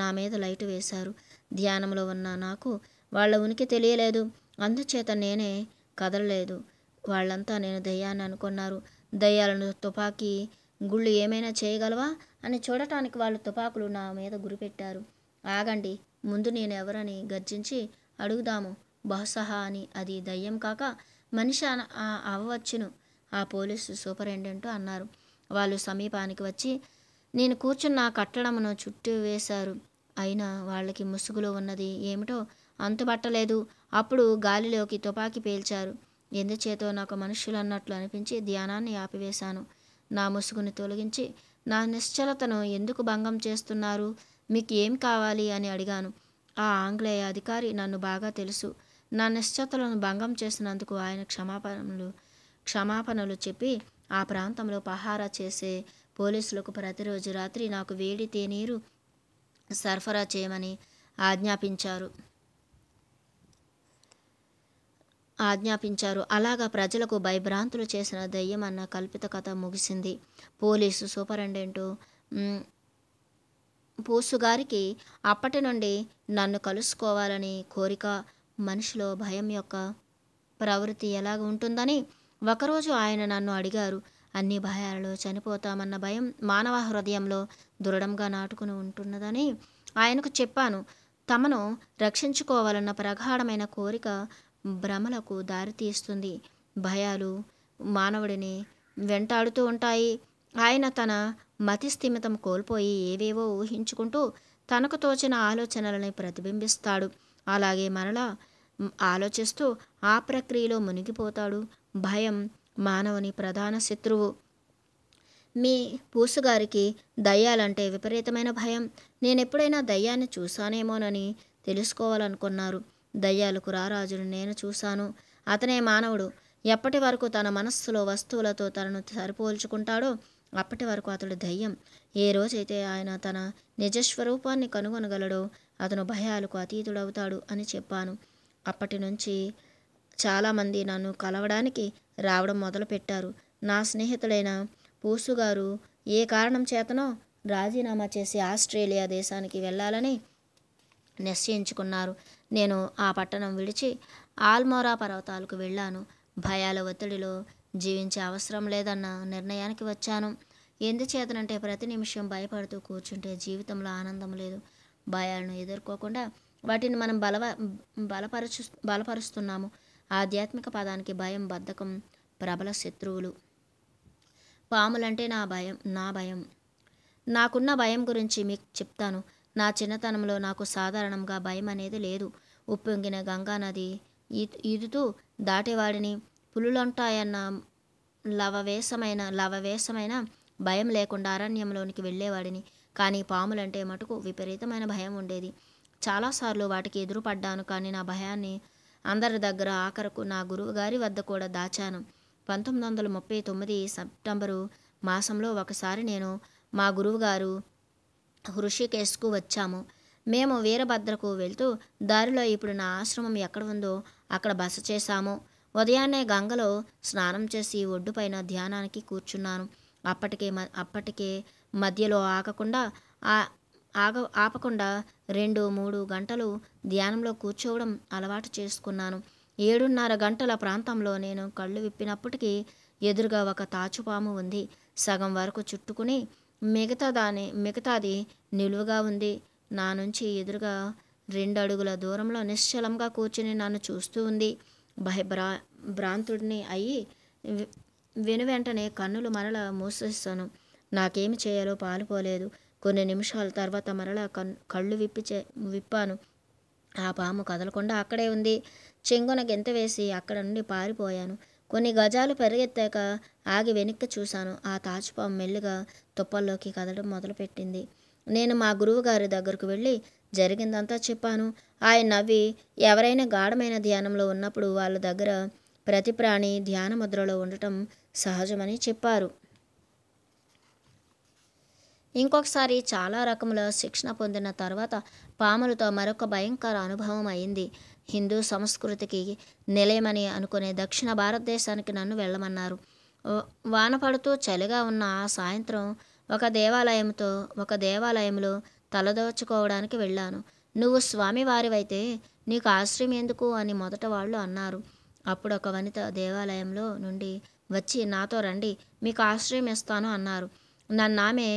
[SPEAKER 1] నా మీద లైటు వేశారు ధ్యానంలో ఉన్న నాకు వాళ్ళ ఉనికి తెలియలేదు అందుచేత నేనే కదలలేదు వాళ్ళంతా నేను దయ్యాన్ని అనుకున్నారు దయ్యాలను తుపాకీ గుళ్ళు ఏమైనా చేయగలవా అని చూడటానికి వాళ్ళు తుపాకులు నా మీద గురిపెట్టారు ఆగండి ముందు నేను ఎవరని గర్జించి అడుగుదాము బహుశా అని అది దయ్యం కాక మనిషి అవ్వవచ్చును ఆ పోలీసు సూపరింటెండెంట్ అన్నారు వాళ్ళు సమీపానికి వచ్చి నేను కూర్చున్న కట్టడమును చుట్టూ వేశారు అయినా వాళ్ళకి ముసుగులో ఉన్నది ఏమిటో అంతుబట్టలేదు అప్పుడు గాలిలోకి తుపాకీ పేల్చారు ఎందుచేతో నాకు మనుషులు అన్నట్లు అనిపించి ధ్యానాన్ని ఆపివేశాను నా ముసుగుని తొలగించి నా నిశ్చలతను ఎందుకు భంగం చేస్తున్నారు మీకు ఏం కావాలి అని అడిగాను ఆ ఆంగ్లేయ అధికారి నన్ను బాగా తెలుసు నా నిశ్చతలను భంగం చేసినందుకు ఆయన క్షమాపణలు క్షమాపణలు చెప్పి ఆ ప్రాంతంలో పహారా చేసే పోలీసులకు ప్రతిరోజు రాత్రి నాకు వేడి తేనీరు సరఫరా చేయమని ఆజ్ఞాపించారు ఆజ్ఞాపించారు అలాగా ప్రజలకు భయభ్రాంతులు చేసిన దయ్యం అన్న కల్పిత కథ ముగిసింది పోలీసు సూపరింటెండెంటు పూసుగారికి అప్పటి నుండి నన్ను కలుసుకోవాలని కోరిక మనిషిలో భయం యొక్క ప్రవృత్తి ఎలాగ ఉంటుందని ఒకరోజు ఆయన నన్ను అడిగారు అన్ని భయాలలో చనిపోతామన్న భయం మానవ హృదయంలో దృఢంగా నాటుకుని ఉంటున్నదని ఆయనకు చెప్పాను తమను రక్షించుకోవాలన్న ప్రగాఢమైన కోరిక భ్రమలకు దారితీస్తుంది భయాలు మానవుడిని వెంటాడుతూ ఉంటాయి ఆయన తన మతిస్థిమితం కోల్పోయి ఏవేవో ఊహించుకుంటూ తనకు తోచిన ఆలోచనలని ప్రతిబింబిస్తాడు అలాగే మరలా ఆలోచిస్తూ ఆ ప్రక్రియలో మునిగిపోతాడు భయం మానవుని ప్రధాన శత్రువు మీ పూసుగారికి దయ్యాలంటే విపరీతమైన భయం నేను ఎప్పుడైనా దయ్యాన్ని చూశానేమోనని తెలుసుకోవాలనుకున్నారు దయ్యాలకు రారాజును నేను చూశాను అతనే మానవుడు ఎప్పటి వరకు తన మనస్సులో వస్తువులతో తనను సరిపోల్చుకుంటాడో అప్పటి వరకు అతడు దయ్యం ఏ రోజైతే ఆయన తన నిజస్వరూపాన్ని కనుగొనగలడో అతను భయాలకు అతీతుడవుతాడు అని చెప్పాను అప్పటి నుంచి చాలామంది నన్ను కలవడానికి రావడం మొదలుపెట్టారు నా స్నేహితుడైన పూసు గారు ఏ కారణం చేతనో రాజీనామా చేసి ఆస్ట్రేలియా దేశానికి వెళ్ళాలని నిశ్చయించుకున్నారు నేను ఆ పట్టణం విడిచి ఆల్మోరా పర్వతాలకు వెళ్ళాను భయాల ఒత్తిడిలో జీవించే అవసరం లేదన్న నిర్ణయానికి వచ్చాను ఎందుచేతనంటే ప్రతి నిమిషం భయపడుతూ కూర్చుంటే జీవితంలో ఆనందం లేదు భయాలను ఎదుర్కోకుండా వాటిని మనం బలవ బలపరచు బలపరుస్తున్నాము ఆధ్యాత్మిక పదానికి భయం బద్ధకం ప్రబల శత్రువులు పాములంటే నా భయం నా భయం నాకున్న భయం గురించి మీకు చెప్తాను నా చిన్నతనంలో నాకు సాధారణంగా భయం అనేది లేదు ఉప్పొంగిన గంగా నది ఈ ఈదుతూ దాటేవాడిని పులులుంటాయన్న లవవేశమైన లవవేశమైన భయం లేకుండా అరణ్యంలోనికి వెళ్ళేవాడిని కానీ పాములంటే మటుకు విపరీతమైన భయం ఉండేది చాలాసార్లు వాటికి ఎదురుపడ్డాను కానీ నా భయాన్ని అందరి దగ్గర ఆఖరకు నా గురువుగారి వద్ద కూడా దాచాను పంతొమ్మిది వందల ముప్పై తొమ్మిది సెప్టెంబరు మాసంలో ఒకసారి నేను మా గురువుగారు హృషికేశ్కు వచ్చాము మేము వీరభద్రకు వెళ్తూ దారిలో ఇప్పుడు నా ఆశ్రమం ఎక్కడ ఉందో అక్కడ బస చేశాము ఉదయాన్నే గంగలో స్నానం చేసి ఒడ్డుపైన ధ్యానానికి కూర్చున్నాను అప్పటికే అప్పటికే మధ్యలో ఆగకుండా ఆగ ఆపకుండా రెండు మూడు గంటలు ధ్యానంలో కూర్చోవడం అలవాటు చేసుకున్నాను ఏడున్నర గంటల ప్రాంతంలో నేను కళ్ళు విప్పినప్పటికీ ఎదురుగా ఒక తాచుపాము ఉంది సగం వరకు చుట్టుకుని మిగతా దాని మిగతాది నిలువుగా ఉంది నా నుంచి ఎదురుగా రెండు అడుగుల దూరంలో నిశ్చలంగా కూర్చుని నన్ను చూస్తూ ఉంది భయభ్రా భ్రాంతుడిని అయ్యి వెను వెంటనే కన్నులు మరల మూసేస్తాను నాకేమి చేయాలో పాలుపోలేదు కొన్ని నిమిషాల తర్వాత మరలా కన్ కళ్ళు విప్పిచే విప్పాను ఆ పాము కదలకుండా అక్కడే ఉంది చెంగున గెంత వేసి అక్కడ నుండి పారిపోయాను కొన్ని గజాలు పెరిగెత్తాక ఆగి వెనక్కి చూశాను ఆ తాచుపాము మెల్లిగా తుప్పల్లోకి కదలడం మొదలుపెట్టింది నేను మా గురువుగారి దగ్గరకు వెళ్ళి జరిగిందంతా చెప్పాను ఆయన నవ్వి ఎవరైనా గాఢమైన ధ్యానంలో ఉన్నప్పుడు వాళ్ళ దగ్గర ప్రతి ప్రాణి ధ్యాన ముద్రలో ఉండటం సహజమని చెప్పారు ఇంకొకసారి చాలా రకముల శిక్షణ పొందిన తర్వాత పాములతో మరొక భయంకర అనుభవం అయింది హిందూ సంస్కృతికి నిలయమని అనుకునే దక్షిణ భారతదేశానికి నన్ను వెళ్ళమన్నారు వాన పడుతూ చలిగా ఉన్న ఆ సాయంత్రం ఒక దేవాలయంతో ఒక దేవాలయంలో తలదోచుకోవడానికి వెళ్ళాను నువ్వు స్వామివారివైతే నీకు ఆశ్రయం ఎందుకు అని మొదట వాళ్ళు అన్నారు అప్పుడు ఒక వనిత దేవాలయంలో నుండి వచ్చి నాతో రండి మీకు ఆశ్రయం ఇస్తాను అన్నారు నన్ను ఆమె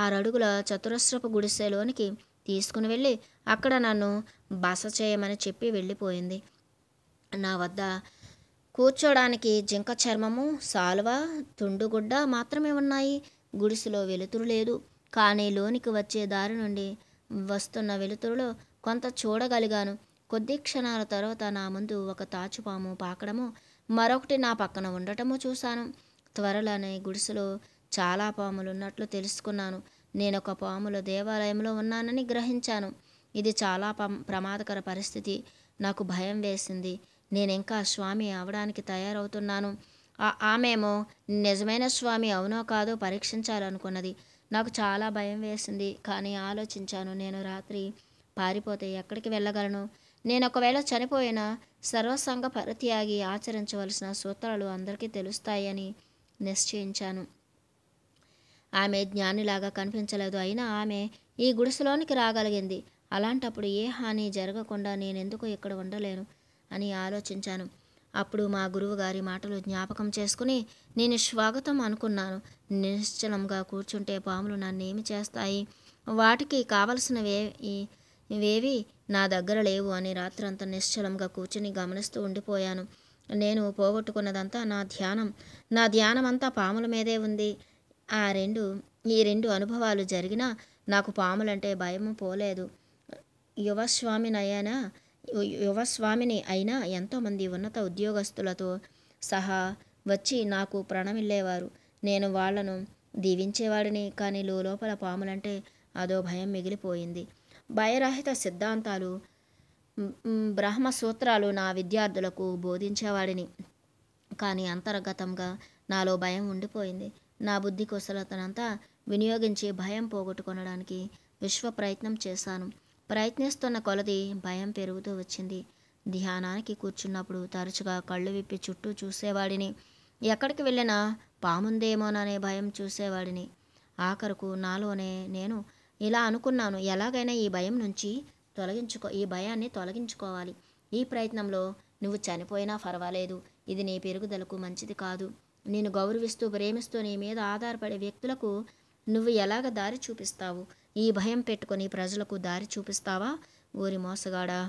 [SPEAKER 1] ఆరడుగుల చతురస్రపు గుడిసెలోనికి తీసుకుని వెళ్ళి అక్కడ నన్ను బస చేయమని చెప్పి వెళ్ళిపోయింది నా వద్ద కూర్చోడానికి జింక చర్మము సాల్వ తుండుగుడ్డ మాత్రమే ఉన్నాయి గుడిసెలో వెలుతురు లేదు కానీ లోనికి వచ్చే దారి నుండి వస్తున్న వెలుతురులో కొంత చూడగలిగాను కొద్ది క్షణాల తర్వాత నా ముందు ఒక తాచుపాము పాకడము మరొకటి నా పక్కన ఉండటము చూశాను త్వరలోనే గుడిసెలో చాలా పాములు ఉన్నట్లు తెలుసుకున్నాను నేను ఒక పాముల దేవాలయంలో ఉన్నానని గ్రహించాను ఇది చాలా ప్రమాదకర పరిస్థితి నాకు భయం వేసింది నేను ఇంకా స్వామి అవడానికి తయారవుతున్నాను ఆమెమో నిజమైన స్వామి అవునో కాదో పరీక్షించాలనుకున్నది నాకు చాలా భయం వేసింది కానీ ఆలోచించాను నేను రాత్రి పారిపోతే ఎక్కడికి వెళ్ళగలను నేను ఒకవేళ చనిపోయినా సర్వసంగ పరిత్యాగి ఆచరించవలసిన సూత్రాలు అందరికీ తెలుస్తాయని నిశ్చయించాను ఆమె జ్ఞానిలాగా కనిపించలేదు అయినా ఆమె ఈ గుడిసెలోనికి రాగలిగింది అలాంటప్పుడు ఏ హాని జరగకుండా నేనెందుకు ఇక్కడ ఉండలేను అని ఆలోచించాను అప్పుడు మా గురువుగారి మాటలు జ్ఞాపకం చేసుకుని నేను స్వాగతం అనుకున్నాను నిశ్చలంగా కూర్చుంటే పాములు నన్నేమి చేస్తాయి వాటికి కావలసినవే వేవి నా దగ్గర లేవు అని రాత్రంతా నిశ్చలంగా కూర్చుని గమనిస్తూ ఉండిపోయాను నేను పోగొట్టుకున్నదంతా నా ధ్యానం నా ధ్యానం అంతా పాముల మీదే ఉంది ఆ రెండు ఈ రెండు అనుభవాలు జరిగినా నాకు పాములంటే భయం పోలేదు యువస్వామినయన యువస్వామిని అయినా ఎంతోమంది ఉన్నత ఉద్యోగస్తులతో సహా వచ్చి నాకు ప్రాణమిల్లేవారు నేను వాళ్లను దీవించేవాడిని కానీ లోపల పాములంటే అదో భయం మిగిలిపోయింది భయరహిత సిద్ధాంతాలు బ్రహ్మ సూత్రాలు నా విద్యార్థులకు బోధించేవాడిని కానీ అంతర్గతంగా నాలో భయం ఉండిపోయింది నా బుద్ధి కుశలతనంతా వినియోగించి భయం పోగొట్టుకొనడానికి విశ్వ ప్రయత్నం చేశాను ప్రయత్నిస్తున్న కొలది భయం పెరుగుతూ వచ్చింది ధ్యానానికి కూర్చున్నప్పుడు తరచుగా కళ్ళు విప్పి చుట్టూ చూసేవాడిని ఎక్కడికి వెళ్ళినా పాముందేమోననే భయం చూసేవాడిని ఆఖరుకు నాలోనే నేను ఇలా అనుకున్నాను ఎలాగైనా ఈ భయం నుంచి తొలగించుకో ఈ భయాన్ని తొలగించుకోవాలి ఈ ప్రయత్నంలో నువ్వు చనిపోయినా పర్వాలేదు ఇది నీ పెరుగుదలకు మంచిది కాదు నేను గౌరవిస్తూ ప్రేమిస్తూ నీ మీద ఆధారపడే వ్యక్తులకు నువ్వు ఎలాగ దారి చూపిస్తావు ఈ భయం పెట్టుకొని ప్రజలకు దారి చూపిస్తావా ఊరి మోసగాడా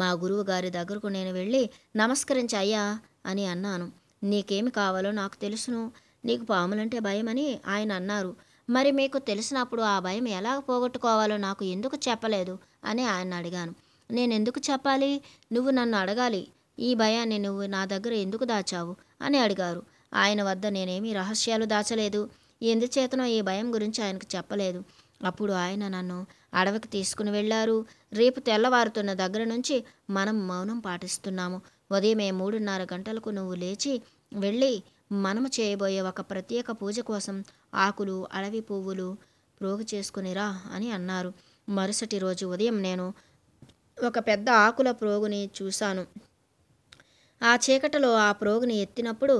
[SPEAKER 1] మా గురువు గారి దగ్గరకు నేను వెళ్ళి నమస్కరించి అయ్యా అని అన్నాను నీకేమి కావాలో నాకు తెలుసును నీకు పాములంటే భయం అని ఆయన అన్నారు మరి మీకు తెలిసినప్పుడు ఆ భయం ఎలా పోగొట్టుకోవాలో నాకు ఎందుకు చెప్పలేదు అని ఆయన అడిగాను నేను ఎందుకు చెప్పాలి నువ్వు నన్ను అడగాలి ఈ భయాన్ని నువ్వు నా దగ్గర ఎందుకు దాచావు అని అడిగారు ఆయన వద్ద నేనేమీ రహస్యాలు దాచలేదు ఎందుచేతనో ఈ భయం గురించి ఆయనకు చెప్పలేదు అప్పుడు ఆయన నన్ను అడవికి తీసుకుని వెళ్ళారు రేపు తెల్లవారుతున్న దగ్గర నుంచి మనం మౌనం పాటిస్తున్నాము ఉదయమే మూడున్నర గంటలకు నువ్వు లేచి వెళ్ళి మనము చేయబోయే ఒక ప్రత్యేక పూజ కోసం ఆకులు అడవి పువ్వులు ప్రోగు చేసుకునిరా అని అన్నారు మరుసటి రోజు ఉదయం నేను ఒక పెద్ద ఆకుల ప్రోగుని చూశాను ఆ చీకటిలో ఆ ప్రోగుని ఎత్తినప్పుడు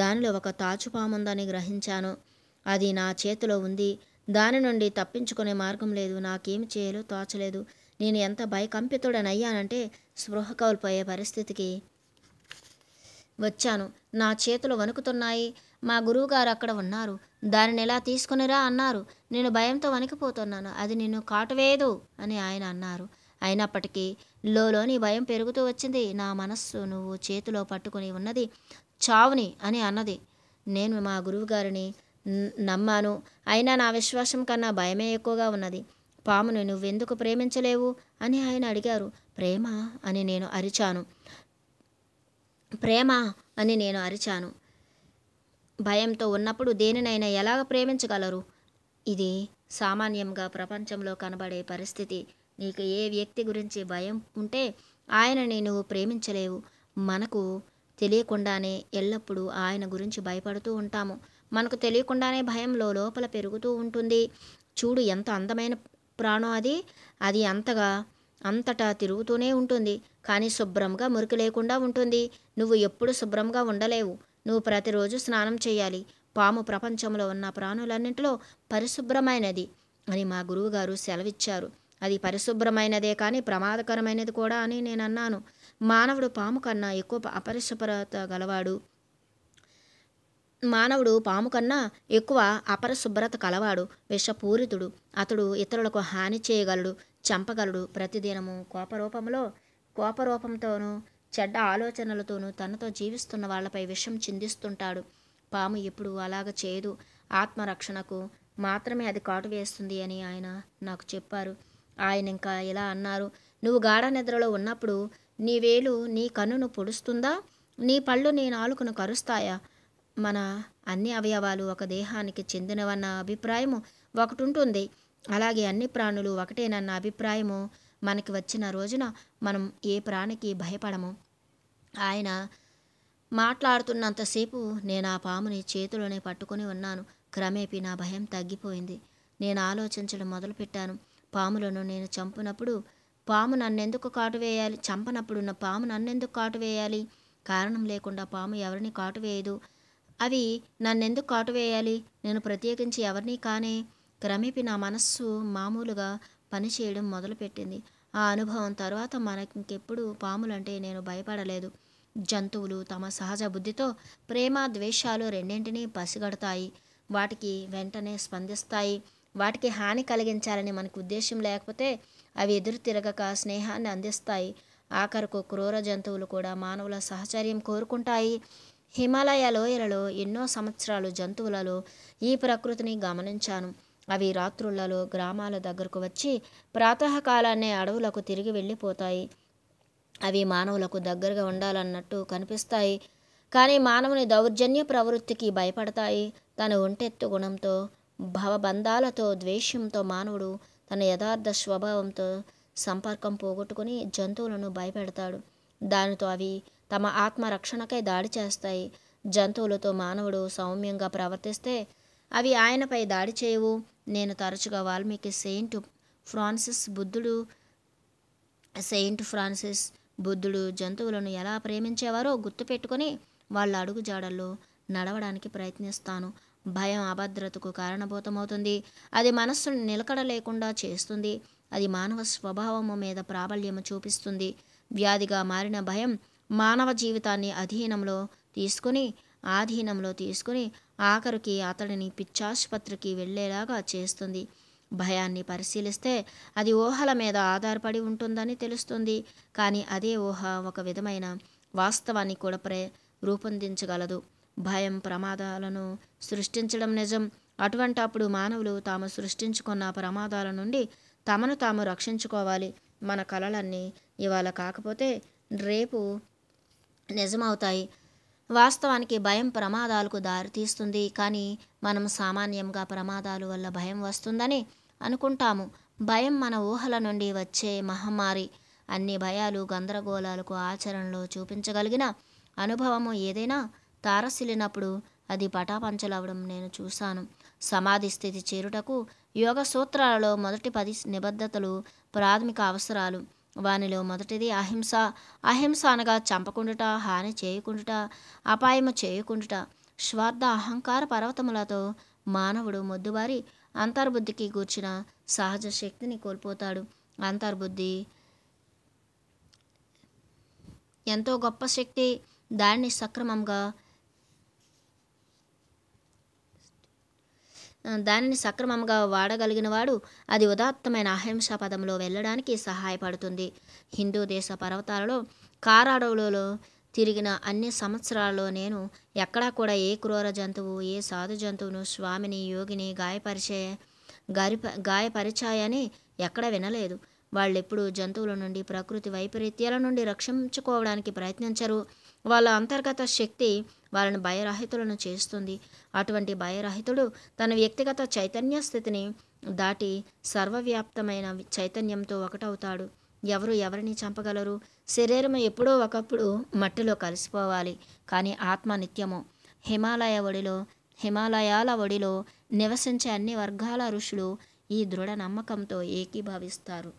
[SPEAKER 1] దానిలో ఒక తాచుపాముందని గ్రహించాను అది నా చేతిలో ఉంది దాని నుండి తప్పించుకునే మార్గం లేదు నాకేమి చేయాలో తోచలేదు నేను ఎంత భయకంపితుడనయ్యానంటే స్పృహ కోల్పోయే పరిస్థితికి వచ్చాను నా చేతులు వణుకుతున్నాయి మా గురువుగారు అక్కడ ఉన్నారు దానిని ఎలా తీసుకునిరా అన్నారు నేను భయంతో వణికిపోతున్నాను అది నిన్ను కాటువేదు అని ఆయన అన్నారు అయినప్పటికీ లోలోని భయం పెరుగుతూ వచ్చింది నా మనస్సు నువ్వు చేతిలో పట్టుకుని ఉన్నది చావుని అని అన్నది నేను మా గురువుగారిని నమ్మాను అయినా నా విశ్వాసం కన్నా భయమే ఎక్కువగా ఉన్నది పామును నువ్వెందుకు ప్రేమించలేవు అని ఆయన అడిగారు ప్రేమ అని నేను అరిచాను ప్రేమ అని నేను అరిచాను భయంతో ఉన్నప్పుడు దేనినైనా ఎలాగ ప్రేమించగలరు ఇది సామాన్యంగా ప్రపంచంలో కనబడే పరిస్థితి నీకు ఏ వ్యక్తి గురించి భయం ఉంటే ఆయనని నువ్వు ప్రేమించలేవు మనకు తెలియకుండానే ఎల్లప్పుడూ ఆయన గురించి భయపడుతూ ఉంటాము మనకు తెలియకుండానే భయంలో లోపల పెరుగుతూ ఉంటుంది చూడు ఎంత అందమైన ప్రాణం అది అది అంతగా అంతటా తిరుగుతూనే ఉంటుంది కానీ శుభ్రంగా మురికి లేకుండా ఉంటుంది నువ్వు ఎప్పుడు శుభ్రంగా ఉండలేవు నువ్వు ప్రతిరోజు స్నానం చేయాలి పాము ప్రపంచంలో ఉన్న ప్రాణులన్నింటిలో పరిశుభ్రమైనది అని మా గురువుగారు సెలవిచ్చారు అది పరిశుభ్రమైనదే కానీ ప్రమాదకరమైనది కూడా అని నేను అన్నాను మానవుడు పాము కన్నా ఎక్కువ అపరిశుభ్రత గలవాడు మానవుడు పాము కన్నా ఎక్కువ అపరిశుభ్రత కలవాడు విషపూరితుడు అతడు ఇతరులకు హాని చేయగలడు చంపగలడు ప్రతిదినము కోపరూపంలో కోపరూపంతోనూ చెడ్డ ఆలోచనలతోనూ తనతో జీవిస్తున్న వాళ్లపై విషం చిందిస్తుంటాడు పాము ఎప్పుడు అలాగ చేయదు ఆత్మరక్షణకు మాత్రమే అది కాటు వేస్తుంది అని ఆయన నాకు చెప్పారు ఆయన ఇంకా ఇలా అన్నారు నువ్వు గాఢ నిద్రలో ఉన్నప్పుడు నీ వేలు నీ కన్నును పొడుస్తుందా నీ పళ్ళు నీ నాలుకను కరుస్తాయా మన అన్ని అవయవాలు ఒక దేహానికి చెందినవన్న అభిప్రాయము ఒకటి ఉంటుంది అలాగే అన్ని ప్రాణులు ఒకటేనన్న అభిప్రాయము మనకి వచ్చిన రోజున మనం ఏ ప్రాణికి భయపడము ఆయన మాట్లాడుతున్నంతసేపు నేను ఆ పాముని చేతిలోనే పట్టుకుని ఉన్నాను క్రమేపీ నా భయం తగ్గిపోయింది నేను ఆలోచించడం మొదలుపెట్టాను పాములను నేను చంపినప్పుడు పాము నన్నెందుకు కాటు వేయాలి చంపనప్పుడున్న పాము నన్నెందుకు కాటు వేయాలి కారణం లేకుండా పాము ఎవరిని కాటు వేయదు అవి నన్నెందుకు కాటు వేయాలి నేను ప్రత్యేకించి ఎవరిని కానే క్రమేపి నా మనస్సు మామూలుగా పనిచేయడం మొదలుపెట్టింది ఆ అనుభవం తర్వాత మనకెప్పుడు పాములంటే నేను భయపడలేదు జంతువులు తమ సహజ బుద్ధితో ప్రేమ ద్వేషాలు రెండింటినీ పసిగడతాయి వాటికి వెంటనే స్పందిస్తాయి వాటికి హాని కలిగించాలని మనకు ఉద్దేశం లేకపోతే అవి ఎదురు తిరగక స్నేహాన్ని అందిస్తాయి ఆఖరుకు క్రూర జంతువులు కూడా మానవుల సహచర్యం కోరుకుంటాయి హిమాలయ లోయలలో ఎన్నో సంవత్సరాలు జంతువులలో ఈ ప్రకృతిని గమనించాను అవి రాత్రులలో గ్రామాల దగ్గరకు వచ్చి ప్రాతకాలాన్నే అడవులకు తిరిగి వెళ్ళిపోతాయి అవి మానవులకు దగ్గరగా ఉండాలన్నట్టు కనిపిస్తాయి కానీ మానవుని దౌర్జన్య ప్రవృత్తికి భయపడతాయి తన ఒంటెత్తు గుణంతో భవబంధాలతో ద్వేషంతో మానవుడు తన యథార్థ స్వభావంతో సంపర్కం పోగొట్టుకుని జంతువులను భయపెడతాడు దానితో అవి తమ ఆత్మరక్షణకై దాడి చేస్తాయి జంతువులతో మానవుడు సౌమ్యంగా ప్రవర్తిస్తే అవి ఆయనపై దాడి చేయవు నేను తరచుగా వాల్మీకి సెయింట్ ఫ్రాన్సిస్ బుద్ధుడు సెయింట్ ఫ్రాన్సిస్ బుద్ధుడు జంతువులను ఎలా ప్రేమించేవారో గుర్తుపెట్టుకొని వాళ్ళ అడుగు జాడల్లో నడవడానికి ప్రయత్నిస్తాను భయం అభద్రతకు కారణభూతమవుతుంది అది మనస్సును నిలకడ లేకుండా చేస్తుంది అది మానవ స్వభావము మీద ప్రాబల్యము చూపిస్తుంది వ్యాధిగా మారిన భయం మానవ జీవితాన్ని అధీనంలో తీసుకుని ఆధీనంలో తీసుకుని ఆఖరికి అతడిని పిచ్చాసుపత్రికి వెళ్ళేలాగా చేస్తుంది భయాన్ని పరిశీలిస్తే అది ఊహల మీద ఆధారపడి ఉంటుందని తెలుస్తుంది కానీ అదే ఊహ ఒక విధమైన వాస్తవాన్ని కూడా ప్రే రూపొందించగలదు భయం ప్రమాదాలను సృష్టించడం నిజం అటువంటప్పుడు మానవులు తాము సృష్టించుకున్న ప్రమాదాల నుండి తమను తాము రక్షించుకోవాలి మన కళలన్నీ ఇవాళ కాకపోతే రేపు నిజమవుతాయి వాస్తవానికి భయం ప్రమాదాలకు దారితీస్తుంది కానీ మనం సామాన్యంగా ప్రమాదాలు వల్ల భయం వస్తుందని అనుకుంటాము భయం మన ఊహల నుండి వచ్చే మహమ్మారి అన్ని భయాలు గందరగోళాలకు ఆచరణలో చూపించగలిగిన అనుభవము ఏదైనా తారసిల్లినప్పుడు అది పటాపంచలవడం నేను చూశాను సమాధి స్థితి చేరుటకు యోగ సూత్రాలలో మొదటి పది నిబద్ధతలు ప్రాథమిక అవసరాలు వానిలో మొదటిది అహింస అహింస అనగా చంపకుండుట హాని చేయకుండుట అపాయము చేయకుండుట స్వార్థ అహంకార పర్వతములతో మానవుడు మొద్దుబారి అంతర్బుద్ధికి కూర్చిన సహజ శక్తిని కోల్పోతాడు అంతర్బుద్ధి ఎంతో గొప్ప శక్తి దాన్ని సక్రమంగా దానిని సక్రమంగా వాడగలిగిన వాడు అది ఉదాత్తమైన అహింసా పదంలో వెళ్ళడానికి సహాయపడుతుంది హిందూ దేశ పర్వతాలలో కారాడవులలో తిరిగిన అన్ని సంవత్సరాల్లో నేను ఎక్కడా కూడా ఏ క్రూర జంతువు ఏ సాధు జంతువును స్వామిని యోగిని గాయపరిచే గరిప గాయపరిచాయని ఎక్కడ వినలేదు వాళ్ళు ఎప్పుడు జంతువుల నుండి ప్రకృతి వైపరీత్యాల నుండి రక్షించుకోవడానికి ప్రయత్నించరు వాళ్ళ అంతర్గత శక్తి వాళ్ళను భయరహితులను చేస్తుంది అటువంటి భయరహితుడు తన వ్యక్తిగత చైతన్య స్థితిని దాటి సర్వవ్యాప్తమైన చైతన్యంతో ఒకటవుతాడు ఎవరు ఎవరిని చంపగలరు శరీరం ఎప్పుడో ఒకప్పుడు మట్టిలో కలిసిపోవాలి కానీ ఆత్మ నిత్యము హిమాలయ ఒడిలో హిమాలయాల ఒడిలో నివసించే అన్ని వర్గాల ఋషులు ఈ దృఢ నమ్మకంతో ఏకీభవిస్తారు